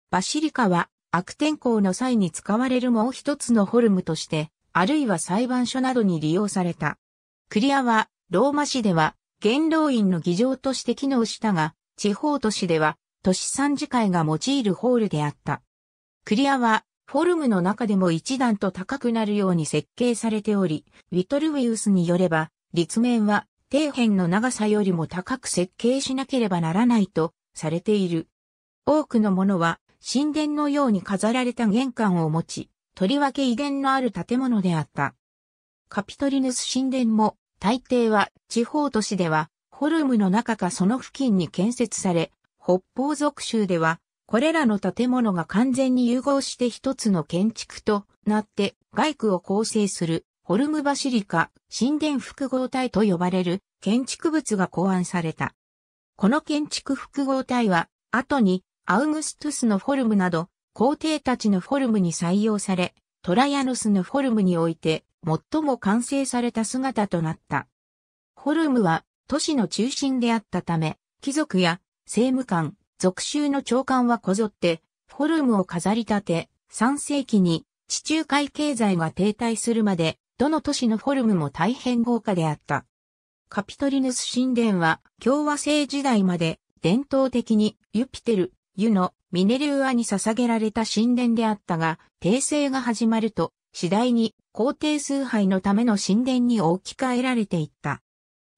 バシリカは悪天候の際に使われるもう一つのフォルムとして、あるいは裁判所などに利用された。クリアはローマ市では元老院の議場として機能したが、地方都市では都市参事会が用いるホールであった。クリアは、フォルムの中でも一段と高くなるように設計されており、ウィトルウィウスによれば、立面は底辺の長さよりも高く設計しなければならないとされている。多くのものは神殿のように飾られた玄関を持ち、とりわけ遺伝のある建物であった。カピトリヌス神殿も大抵は地方都市ではフォルムの中かその付近に建設され、北方属州では、これらの建物が完全に融合して一つの建築となって外区を構成するホルムバシリカ神殿複合体と呼ばれる建築物が考案された。この建築複合体は後にアウグストゥスのフォルムなど皇帝たちのフォルムに採用されトラヤノスのフォルムにおいて最も完成された姿となった。フォルムは都市の中心であったため貴族や政務官、属州の長官はこぞって、フォルムを飾り立て、3世紀に地中海経済が停滞するまで、どの都市のフォルムも大変豪華であった。カピトリヌス神殿は共和制時代まで伝統的にユピテル、ユのミネリューアに捧げられた神殿であったが、帝政が始まると次第に皇帝崇拝のための神殿に置き換えられていった。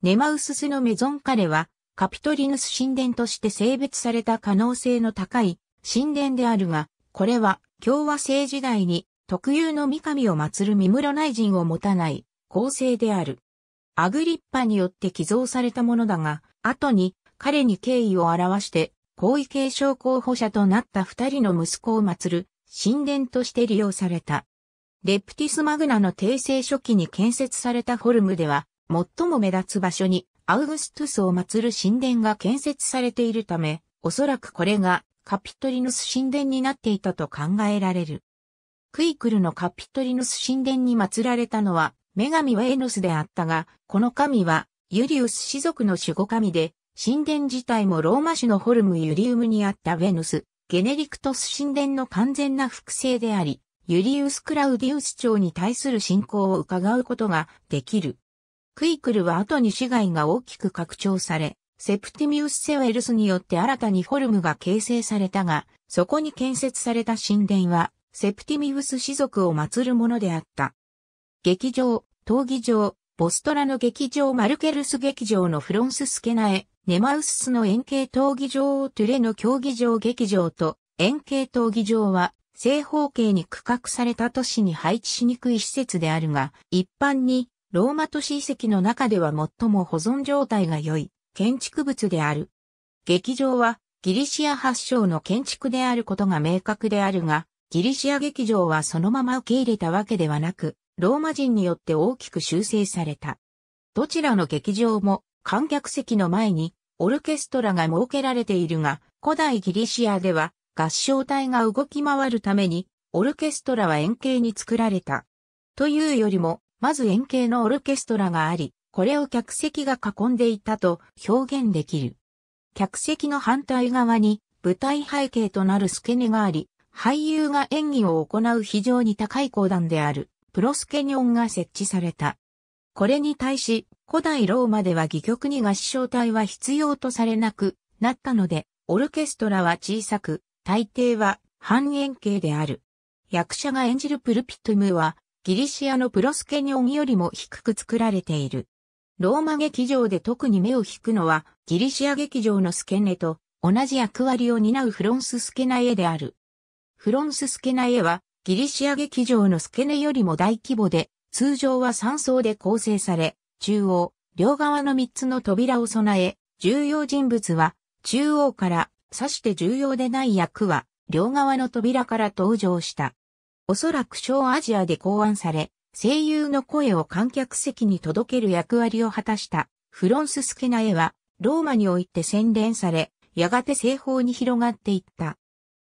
ネマウススのメゾンカレはカピトリヌス神殿として性別された可能性の高い神殿であるが、これは共和制時代に特有の三神を祀る三室内人を持たない構成である。アグリッパによって寄贈されたものだが、後に彼に敬意を表して皇位継承候補者となった二人の息子を祀る神殿として利用された。レプティスマグナの訂正初期に建設されたフォルムでは、最も目立つ場所にアウグストゥスを祀る神殿が建設されているため、おそらくこれがカピトリヌス神殿になっていたと考えられる。クイクルのカピトリヌス神殿に祀られたのは、女神はエノスであったが、この神はユリウス氏族の守護神で、神殿自体もローマ種のホルムユリウムにあったヴェヌス、ゲネリクトス神殿の完全な複製であり、ユリウス・クラウディウス朝に対する信仰を伺うことができる。クイクルは後に市街が大きく拡張され、セプティミウス・セウェルスによって新たにフォルムが形成されたが、そこに建設された神殿は、セプティミウス氏族を祀るものであった。劇場、闘技場、ボストラの劇場マルケルス劇場のフロンススケナエ、ネマウススの円形闘技場トゥレの競技場劇場と円形闘技場は正方形に区画された都市に配置しにくい施設であるが、一般にローマ都市遺跡の中では最も保存状態が良い建築物である。劇場はギリシア発祥の建築であることが明確であるが、ギリシア劇場はそのまま受け入れたわけではなく、ローマ人によって大きく修正された。どちらの劇場も観客席の前にオルケストラが設けられているが、古代ギリシアでは合唱隊が動き回るためにオルケストラは円形に作られた。というよりもまず円形のオルケストラがあり、これを客席が囲んでいたと表現できる。客席の反対側に舞台背景となるスけ根があり、俳優が演技を行う非常に高い高段であるプロスケニョンが設置された。これに対し古代ローマでは戯曲に合唱体は必要とされなくなったので、オルケストラは小さく、大抵は半円形である。役者が演じるプルピトゥムはギリシアのプロスケニョンよりも低く作られている。ローマ劇場で特に目を引くのは、ギリシア劇場のスケネと同じ役割を担うフロンス・スケナエである。フロンス・スケナエは、ギリシア劇場のスケネよりも大規模で、通常は3層で構成され、中央、両側の3つの扉を備え、重要人物は、中央から、指して重要でない役は、両側の扉から登場した。おそらく小アジアで考案され、声優の声を観客席に届ける役割を果たしたフロンス・スケナエは、ローマにおいて洗練され、やがて西方に広がっていった。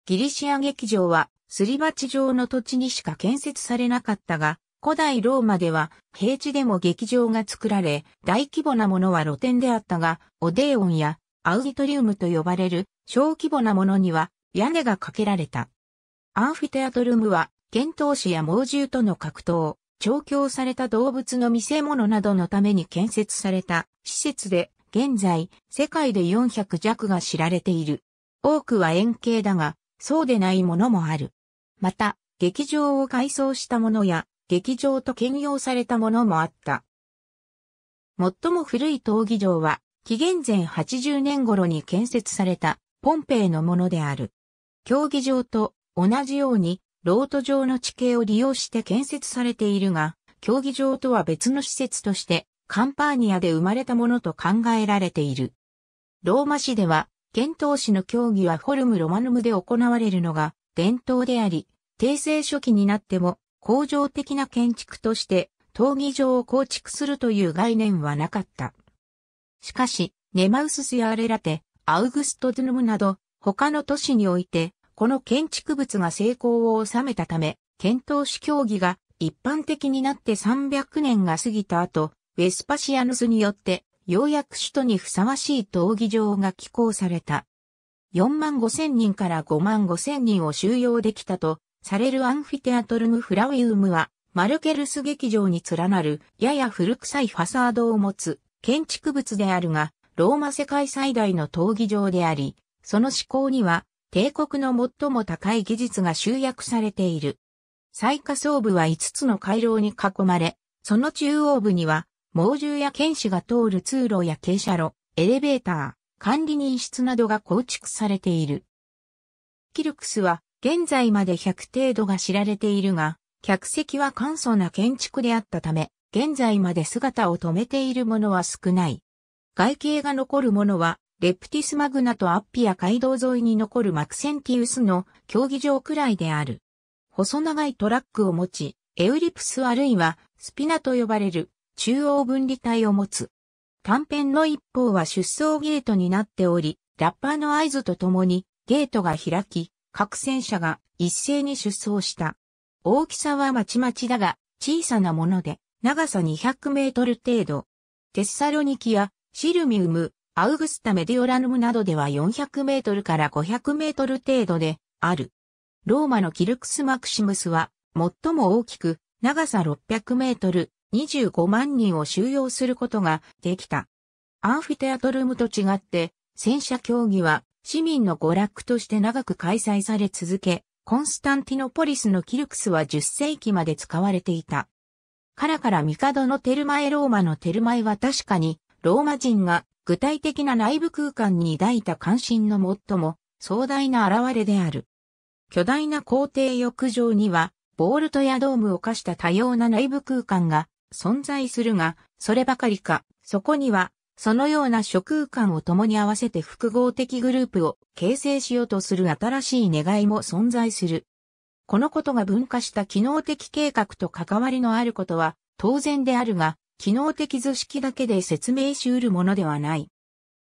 ギリシア劇場は、すり鉢状の土地にしか建設されなかったが、古代ローマでは平地でも劇場が作られ、大規模なものは露店であったが、オデーオンやアウディトリウムと呼ばれる小規模なものには屋根がかけられた。アンフィテアトルムは剣闘士や猛獣との格闘、調教された動物の見せ物などのために建設された施設で、現在、世界で400弱が知られている。多くは円形だが、そうでないものもある。また、劇場を改装したものや、劇場と兼用されたものもあった。最も古い闘技場は、紀元前80年頃に建設された、ポンペイのものである。競技場と同じように、ロート上の地形を利用して建設されているが、競技場とは別の施設として、カンパーニアで生まれたものと考えられている。ローマ市では、現当市の競技はフォルムロマヌムで行われるのが伝統であり、帝政初期になっても、工場的な建築として、闘技場を構築するという概念はなかった。しかし、ネマウススやアレラテ、アウグストズヌムなど、他の都市において、この建築物が成功を収めたため、検討し協議が一般的になって300年が過ぎた後、ウェスパシアヌスによってようやく首都にふさわしい闘技場が寄港された。4万5千人から5万5千人を収容できたとされるアンフィテアトルム・フラウィウムは、マルケルス劇場に連なるやや古臭いファサードを持つ建築物であるが、ローマ世界最大の闘技場であり、その思考には帝国の最も高い技術が集約されている。最下層部は5つの回廊に囲まれ、その中央部には、猛獣や剣士が通る通路や傾斜路、エレベーター、管理人室などが構築されている。キルクスは現在まで100程度が知られているが、客席は簡素な建築であったため、現在まで姿を止めているものは少ない。外形が残るものはレプティスマグナとアッピア街道沿いに残るマクセンティウスの競技場くらいである。細長いトラックを持ち、エウリプスあるいはスピナと呼ばれる中央分離帯を持つ。短編の一方は出走ゲートになっており、ラッパーの合図とともにゲートが開き、各戦車が一斉に出走した。大きさはまちまちだが、小さなもので、長さ200メートル程度。テッサロニキやシルミウム、アウグスタ・メディオラヌムなどでは400メートルから500メートル程度である。ローマのキルクス・マクシムスは最も大きく長さ600メートル25万人を収容することができた。アンフィテアトルムと違って戦車競技は市民の娯楽として長く開催され続け、コンスタンティノポリスのキルクスは10世紀まで使われていた。カラカラ帝のテルマエローマのテルマエは確かにローマ人が具体的な内部空間に抱いた関心の最も壮大な現れである。巨大な皇帝浴場には、ボールトやドームを課した多様な内部空間が存在するが、そればかりか、そこには、そのような諸空間を共に合わせて複合的グループを形成しようとする新しい願いも存在する。このことが分化した機能的計画と関わりのあることは当然であるが、機能的図式だけで説明し得るものではない。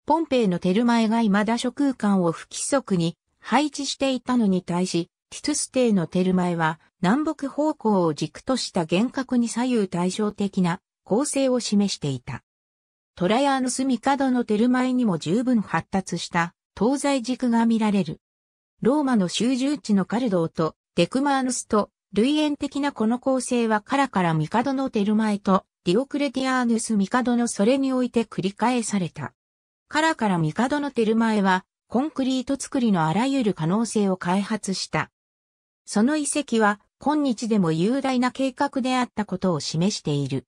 ポンペイのテルマエが未だ諸空間を不規則に配置していたのに対し、ティトゥステイのテルマエは南北方向を軸とした厳格に左右対称的な構成を示していた。トラヤアヌス帝のテルマエにも十分発達した東西軸が見られる。ローマの修従地のカルドーとデクマーヌスと類縁的なこの構成はカラカラ帝のテルマエとディオクレティアーヌス帝のそれにおいて繰り返された。カラから帝のテルマエは、コンクリート作りのあらゆる可能性を開発した。その遺跡は、今日でも雄大な計画であったことを示している。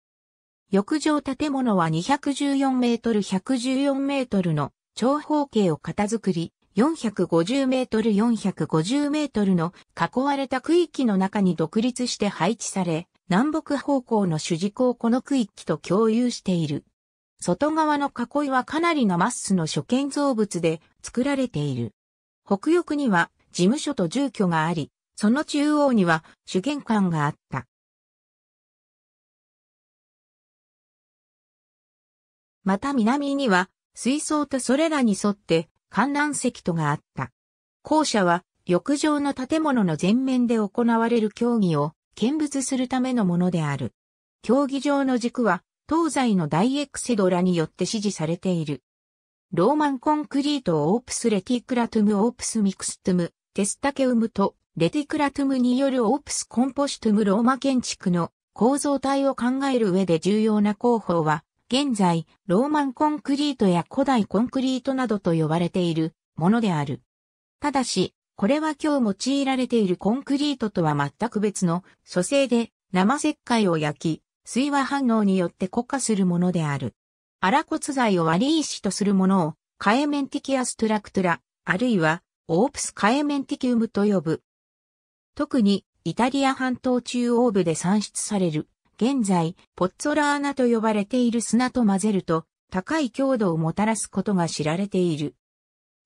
浴場建物は214メートル114メートルの長方形を型作り、450メートル450メートルの囲われた区域の中に独立して配置され、南北方向の主軸をこの区域と共有している。外側の囲いはかなりのマッスの初見造物で作られている。北翼には事務所と住居があり、その中央には主玄関があった。また南には水槽とそれらに沿って観覧席とがあった。校舎は浴場の建物の前面で行われる競技を見物するためのものである。競技場の軸は東西の大エクセドラによって支持されている。ローマンコンクリートオープスレティクラトゥムオープスミクストゥムテスタケウムとレティクラトゥムによるオープスコンポシトゥムローマ建築の構造体を考える上で重要な工法は、現在、ローマンコンクリートや古代コンクリートなどと呼ばれているものである。ただし、これは今日用いられているコンクリートとは全く別の蘇生で生石灰を焼き、水和反応によって固化するものである。荒骨材を割り石とするものをカエメンティキアストラクトラ、あるいはオープスカエメンティキウムと呼ぶ。特にイタリア半島中央部で産出される、現在ポッツォラーナと呼ばれている砂と混ぜると高い強度をもたらすことが知られている。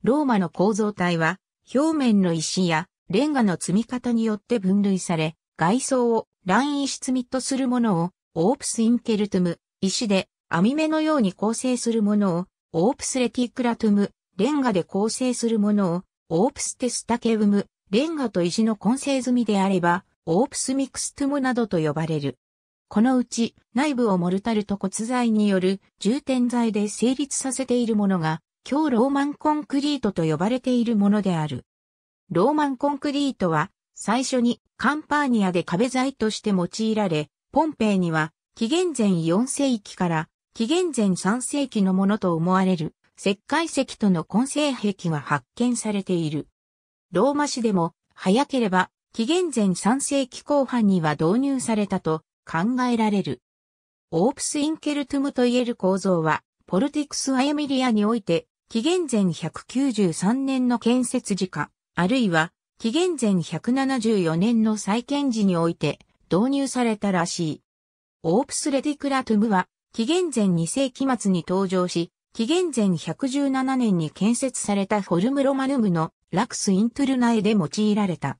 ローマの構造体は表面の石やレンガの積み方によって分類され、外装を乱石積みとするものをオープスインケルトゥム、石で網目のように構成するものをオープスレティクラトゥム、レンガで構成するものをオープステスタケウム、レンガと石の混成済みであれば、オープスミクストゥムなどと呼ばれる。このうち内部をモルタルと骨材による重点材で成立させているものが強ローマンコンクリートと呼ばれているものである。ローマンコンクリートは最初にカンパーニアで壁材として用いられ、ポンペイには紀元前4世紀から紀元前3世紀のものと思われる石灰石との混成壁が発見されている。ローマ市でも早ければ紀元前3世紀後半には導入されたと考えられる。オープス・インケルトゥムといえる構造は、ポルティクス・アエミリアにおいて紀元前193年の建設時か、あるいは紀元前174年の再建時において導入されたらしい。オープスレディクラトゥムは紀元前2世紀末に登場し、紀元前117年に建設されたフォルムロマヌムのラクスイントゥルナエで用いられた。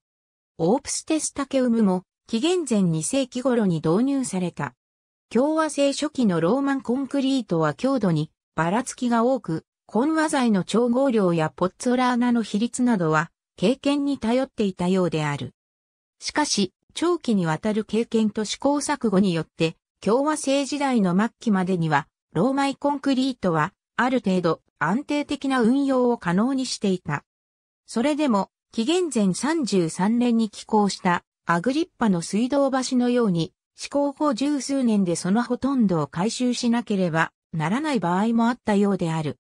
オープステスタケウムも紀元前2世紀頃に導入された。共和制初期のローマンコンクリートは強度にばらつきが多く、混和剤の調合量やポッツォラーナの比率などは経験に頼っていたようである。しかし、長期にわたる経験と試行錯誤によって、共和制時代の末期までには、ローマイコンクリートは、ある程度安定的な運用を可能にしていた。それでも、紀元前33年に寄港したアグリッパの水道橋のように、試行後十数年でそのほとんどを回収しなければならない場合もあったようである。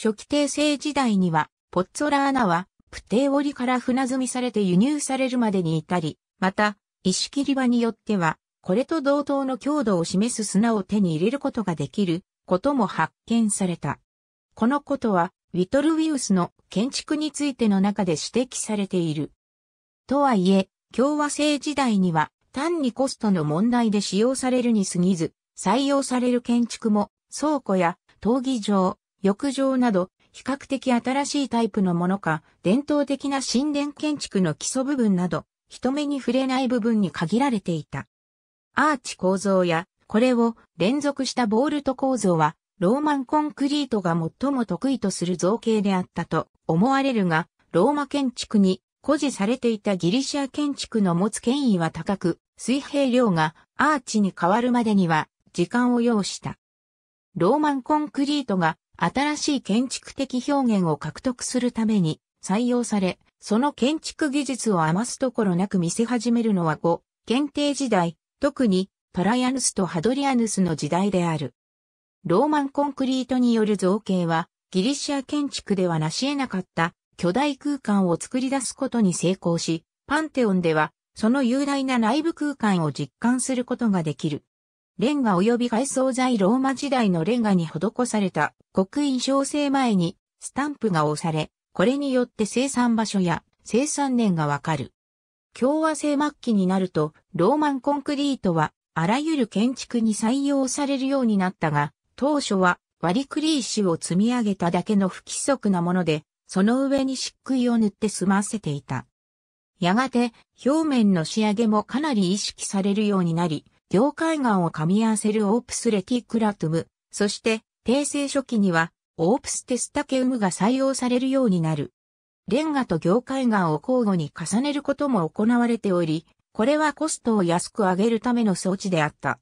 初期帝政時代には、ポッツォラーナは、プテーオリから船積みされて輸入されるまでに至り、また、石切り場によっては、これと同等の強度を示す砂を手に入れることができることも発見された。このことは、ウィトルウィウスの建築についての中で指摘されている。とはいえ、共和制時代には単にコストの問題で使用されるに過ぎず、採用される建築も倉庫や闘技場、浴場など、比較的新しいタイプのものか、伝統的な神殿建築の基礎部分など、人目に触れない部分に限られていた。アーチ構造や、これを連続したボルト構造は、ローマンコンクリートが最も得意とする造形であったと思われるが、ローマ建築に誇示されていたギリシア建築の持つ権威は高く、水平量がアーチに変わるまでには時間を要した。ローマンコンクリートが新しい建築的表現を獲得するために採用され、その建築技術を余すところなく見せ始めるのは5、検定時代、特にトライアヌスとハドリアヌスの時代である。ローマンコンクリートによる造形は、ギリシア建築では成し得なかった巨大空間を作り出すことに成功し、パンテオンではその雄大な内部空間を実感することができる。レンガ及び外装材ローマ時代のレンガに施された刻印焼成前にスタンプが押され、これによって生産場所や生産年がわかる。共和制末期になると、ローマンコンクリートはあらゆる建築に採用されるようになったが、当初は割りクリー石を積み上げただけの不規則なもので、その上に漆喰を塗って済ませていた。やがて表面の仕上げもかなり意識されるようになり、凝灰岩を噛み合わせるオープスレティクラトゥム、そして帝政初期にはオープステスタケウムが採用されるようになる。レンガと凝灰岩を交互に重ねることも行われており、これはコストを安く上げるための装置であった。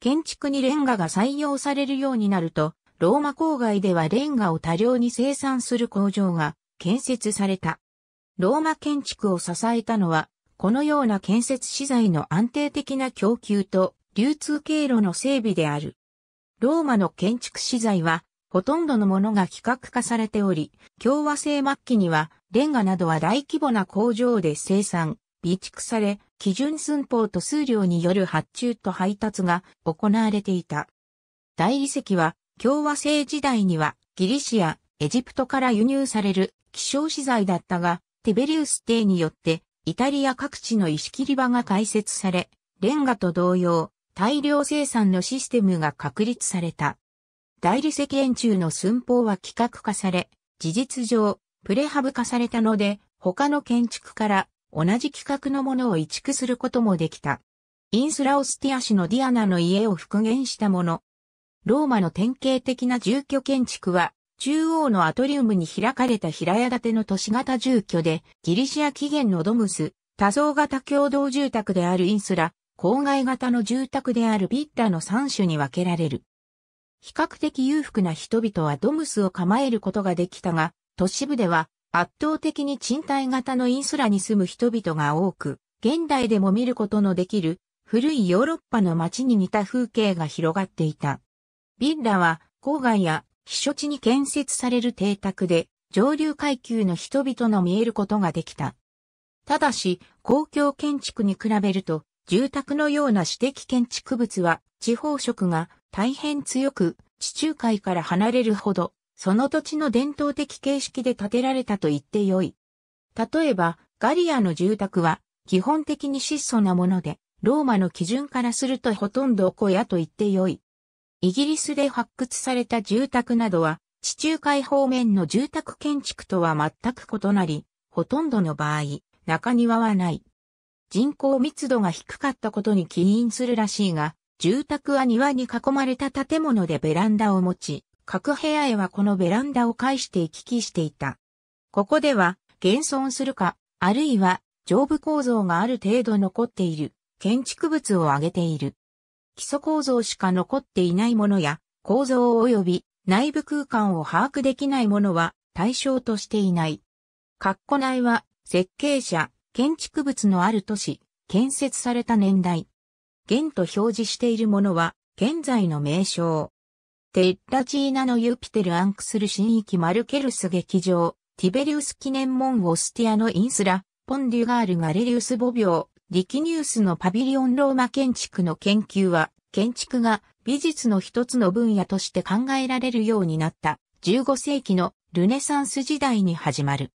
建築にレンガが採用されるようになると、ローマ郊外ではレンガを多量に生産する工場が建設された。ローマ建築を支えたのはこのような建設資材の安定的な供給と流通経路の整備である。ローマの建築資材は、ほとんどのものが規格化されており、共和制末期には、レンガなどは大規模な工場で生産、備蓄され、基準寸法と数量による発注と配達が行われていた。大理石は、共和制時代には、ギリシア、エジプトから輸入される希少資材だったが、テベリウス帝によってイタリア各地の石切り場が開設され、レンガと同様、大量生産のシステムが確立された。大理石円柱の寸法は規格化され、事実上、プレハブ化されたので、他の建築から同じ規格のものを移築することもできた。インスラオスティア市のディアナの家を復元したもの。ローマの典型的な住居建築は、中央のアトリウムに開かれた平屋建ての都市型住居で、ギリシア起源のドムス、多層型共同住宅であるインスラ、郊外型の住宅であるビッダの3種に分けられる。比較的裕福な人々はドムスを構えることができたが、都市部では圧倒的に賃貸型のインスラに住む人々が多く、現代でも見ることのできる古いヨーロッパの街に似た風景が広がっていた。ビッラは郊外や避暑地に建設される邸宅で、上流階級の人々の見えることができた。ただし、公共建築に比べると、住宅のような私的建築物は、地方色が大変強く、地中海から離れるほど、その土地の伝統的形式で建てられたと言ってよい。例えば、ガリアの住宅は、基本的に質素なもので、ローマの基準からするとほとんど小屋と言ってよい。イギリスで発掘された住宅などは、地中海方面の住宅建築とは全く異なり、ほとんどの場合、中庭はない。人口密度が低かったことに起因するらしいが、住宅は庭に囲まれた建物でベランダを持ち、各部屋へはこのベランダを介して行き来していた。ここでは、現存するか、あるいは、上部構造がある程度残っている、建築物を挙げている。基礎構造しか残っていないものや、構造及び内部空間を把握できないものは対象としていない。括弧内は設計者、建築物のある都市、建設された年代。元と表示しているものは現在の名称。テッラチーナのユピテルアンクスル新域マルケルス劇場、ティベリウス記念門オスティアのインスラ、ポンデュガールガレリウス墓廟、リキニュースのパビリオンローマ建築の研究は、建築が美術の一つの分野として考えられるようになった15世紀のルネサンス時代に始まる。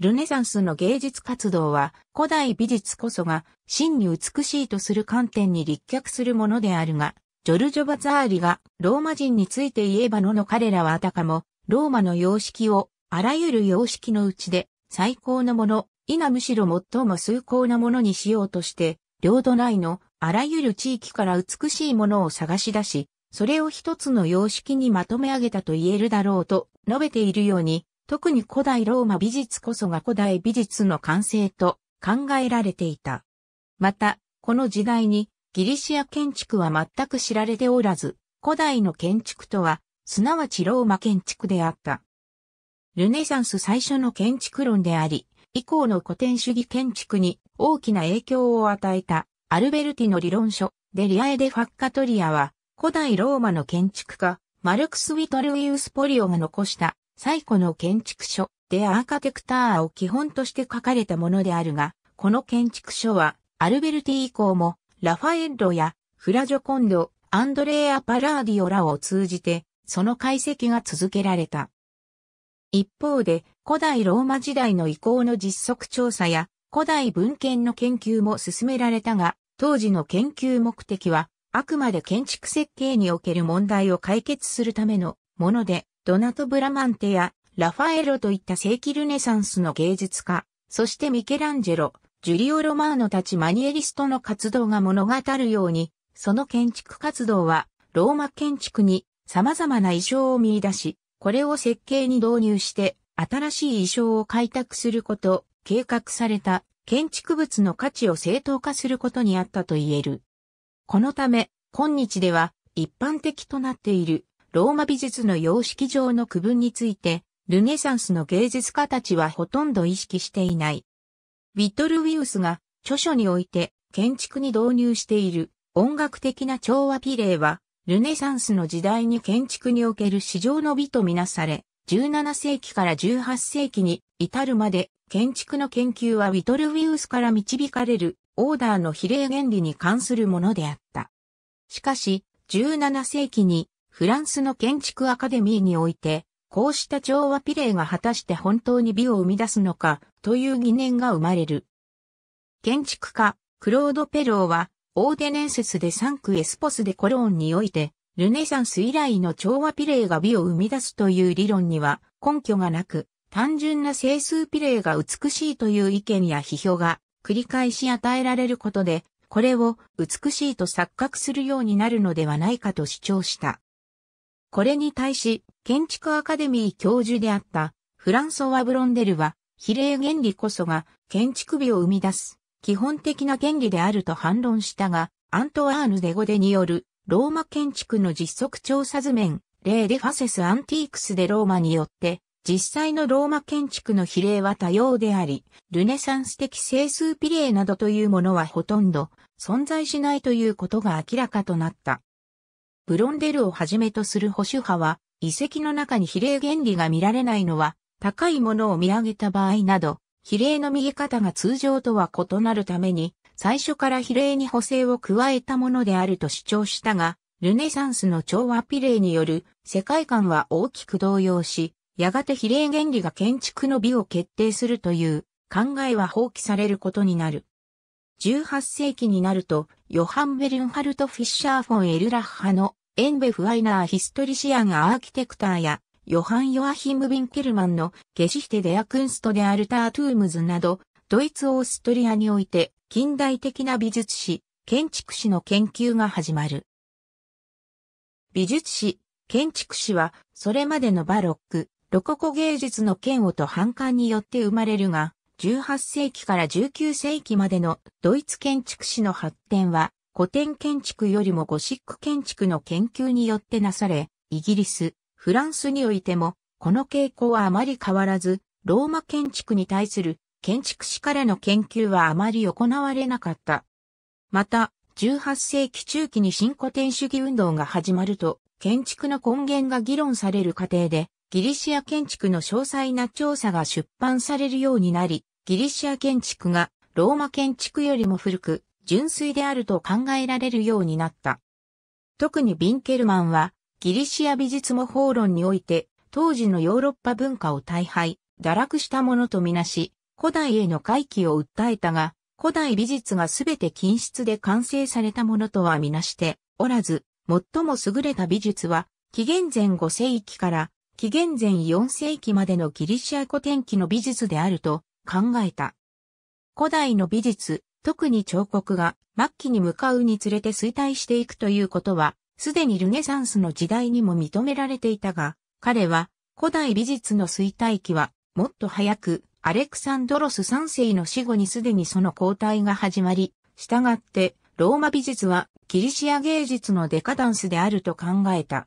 ルネサンスの芸術活動は古代美術こそが真に美しいとする観点に立脚するものであるが、ジョルジョ・バザーリがローマ人について言えばのの彼らはあたかもローマの様式をあらゆる様式のうちで最高のものいなむしろ最も崇高なものにしようとして、領土内のあらゆる地域から美しいものを探し出し、それを一つの様式にまとめ上げたと言えるだろうと述べているように、特に古代ローマ美術こそが古代美術の完成と考えられていた。また、この時代にギリシア建築は全く知られておらず、古代の建築とは、すなわちローマ建築であった。ルネサンス最初の建築論であり、以降の古典主義建築に大きな影響を与えたアルベルティの理論書デリアエデファッカトリアは古代ローマの建築家マルクス・ウィトルイウス・ポリオが残した最古の建築書デアーカテクターを基本として書かれたものであるが、この建築書はアルベルティ以降もラファエッロやフラジョコンド、アンドレア・パラーディオらを通じてその解析が続けられた。一方で、古代ローマ時代の遺構の実測調査や古代文献の研究も進められたが、当時の研究目的は、あくまで建築設計における問題を解決するためのもので、ドナト・ブラマンテやラファエロといった世紀ルネサンスの芸術家、そしてミケランジェロ、ジュリオ・ロマーノたちマニエリストの活動が物語るように、その建築活動は、ローマ建築に様々な意匠を見出し、これを設計に導入して、新しい衣装を開拓すること、計画された建築物の価値を正当化することにあったと言える。このため、今日では一般的となっているローマ美術の様式上の区分について、ルネサンスの芸術家たちはほとんど意識していない。ウィットルウィウスが著書において建築に導入している音楽的な調和比例は、ルネサンスの時代に建築における市場の美とみなされ、17世紀から18世紀に至るまで建築の研究はウィトルウィウスから導かれるオーダーの比例原理に関するものであった。しかし、17世紀にフランスの建築アカデミーにおいて、こうした調和比例が果たして本当に美を生み出すのかという疑念が生まれる。建築家、クロード・ペローは、オーデネンセスでサンクエスポスでコローンにおいて、ルネサンス以来の調和ピレーが美を生み出すという理論には根拠がなく、単純な整数ピレーが美しいという意見や批評が繰り返し与えられることで、これを美しいと錯覚するようになるのではないかと主張した。これに対し、建築アカデミー教授であったフランソワ・ブロンデルは、比例原理こそが建築美を生み出す基本的な原理であると反論したが、アントワーヌ・デゴデによるローマ建築の実測調査図面、例でファセスアンティークスでローマによって、実際のローマ建築の比例は多様であり、ルネサンス的整数比例などというものはほとんど存在しないということが明らかとなった。ブロンデルをはじめとする保守派は、遺跡の中に比例原理が見られないのは、高いものを見上げた場合など、比例の見え方が通常とは異なるために、最初から比例に補正を加えたものであると主張したが、ルネサンスの調和比例による世界観は大きく動揺し、やがて比例原理が建築の美を決定するという考えは放棄されることになる。18世紀になると、ヨハン・ベルンハルト・フィッシャー・フォン・エルラッハのエンベ・フワイナー・ヒストリシアン・アーキテクターや、ヨハン・ヨアヒム・ビンケルマンのゲシヒテ・デア・クンスト・デ・アルター・トゥームズなど、ドイツオーストリアにおいて近代的な美術史、建築史の研究が始まる。美術史、建築史はそれまでのバロック、ロココ芸術の嫌悪と反感によって生まれるが、18世紀から19世紀までのドイツ建築史の発展は古典建築よりもゴシック建築の研究によってなされ、イギリス、フランスにおいてもこの傾向はあまり変わらず、ローマ建築に対する建築士からの研究はあまり行われなかった。また、18世紀中期に新古典主義運動が始まると、建築の根源が議論される過程で、ギリシア建築の詳細な調査が出版されるようになり、ギリシア建築がローマ建築よりも古く、純粋であると考えられるようになった。特にビンケルマンは、ギリシア美術模倣論において、当時のヨーロッパ文化を大敗、堕落したものとみなし、古代への回帰を訴えたが、古代美術がすべて均質で完成されたものとはみなしておらず、最も優れた美術は、紀元前5世紀から紀元前4世紀までのギリシア古典期の美術であると考えた。古代の美術、特に彫刻が末期に向かうにつれて衰退していくということは、すでにルネサンスの時代にも認められていたが、彼は古代美術の衰退期はもっと早くアレクサンドロス3世の死後にすでにその交代が始まり、したがって、ローマ美術はギリシア芸術のデカダンスであると考えた。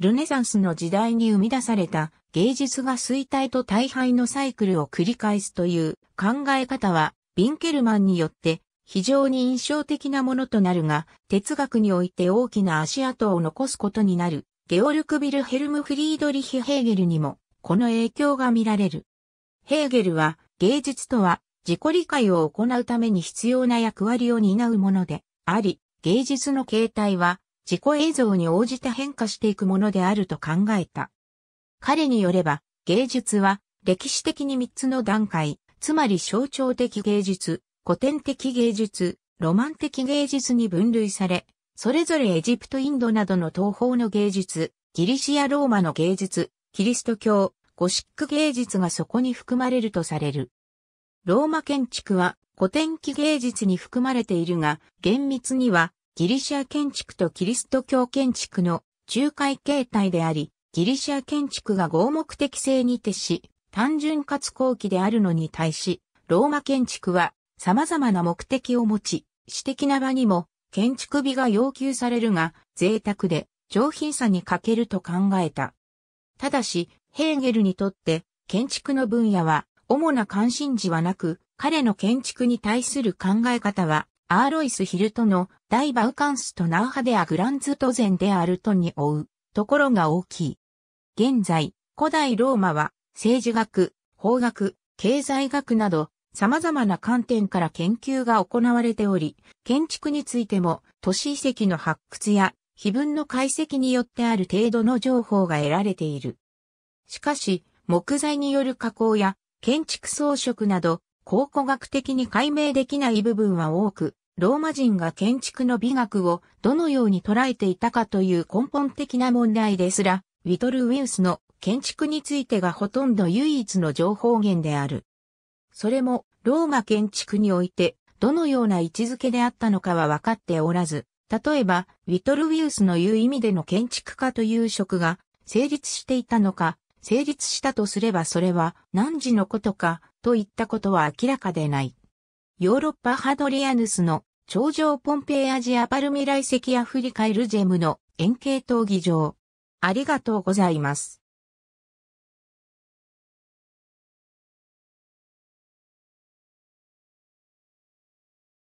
ルネサンスの時代に生み出された芸術が衰退と大敗のサイクルを繰り返すという考え方は、ビンケルマンによって非常に印象的なものとなるが、哲学において大きな足跡を残すことになる、ゲオルク・ビルヘルム・フリードリヒ・ヘーゲルにも、この影響が見られる。ヘーゲルは芸術とは自己理解を行うために必要な役割を担うものであり、芸術の形態は自己映像に応じて変化していくものであると考えた。彼によれば、芸術は歴史的に3つの段階、つまり象徴的芸術、古典的芸術、ロマン的芸術に分類され、それぞれエジプトインドなどの東方の芸術、ギリシアローマの芸術、キリスト教、ゴシック芸術がそこに含まれるとされる。ローマ建築は古典期芸術に含まれているが、厳密にはギリシア建築とキリスト教建築の仲介形態であり、ギリシア建築が合目的性に徹し、単純かつ後期であるのに対し、ローマ建築は様々な目的を持ち、私的な場にも建築美が要求されるが、贅沢で上品さに欠けると考えた。ただし、ヘーゲルにとって建築の分野は主な関心事はなく、彼の建築に対する考え方は、アーロイス・ヒルトのダイ・バウカンスとナウハデア・グランズトゼンであるとに追うところが大きい。現在、古代ローマは政治学、法学、経済学など様々な観点から研究が行われており、建築についても都市遺跡の発掘や碑文の解析によってある程度の情報が得られている。しかし、木材による加工や建築装飾など、考古学的に解明できない部分は多く、ローマ人が建築の美学をどのように捉えていたかという根本的な問題ですら、ウィトル・ウィウスの建築についてがほとんど唯一の情報源である。それも、ローマ建築において、どのような位置づけであったのかは分かっておらず、例えば、ウィトル・ウィウスの言う意味での建築家という職が成立していたのか、成立したとすればそれは何時のことかといったことは明らかでない。ヨーロッパハドリアヌスの頂上ポンペイアジアパルミラセキアフリカエルジェムの円形闘技場。ありがとうございます。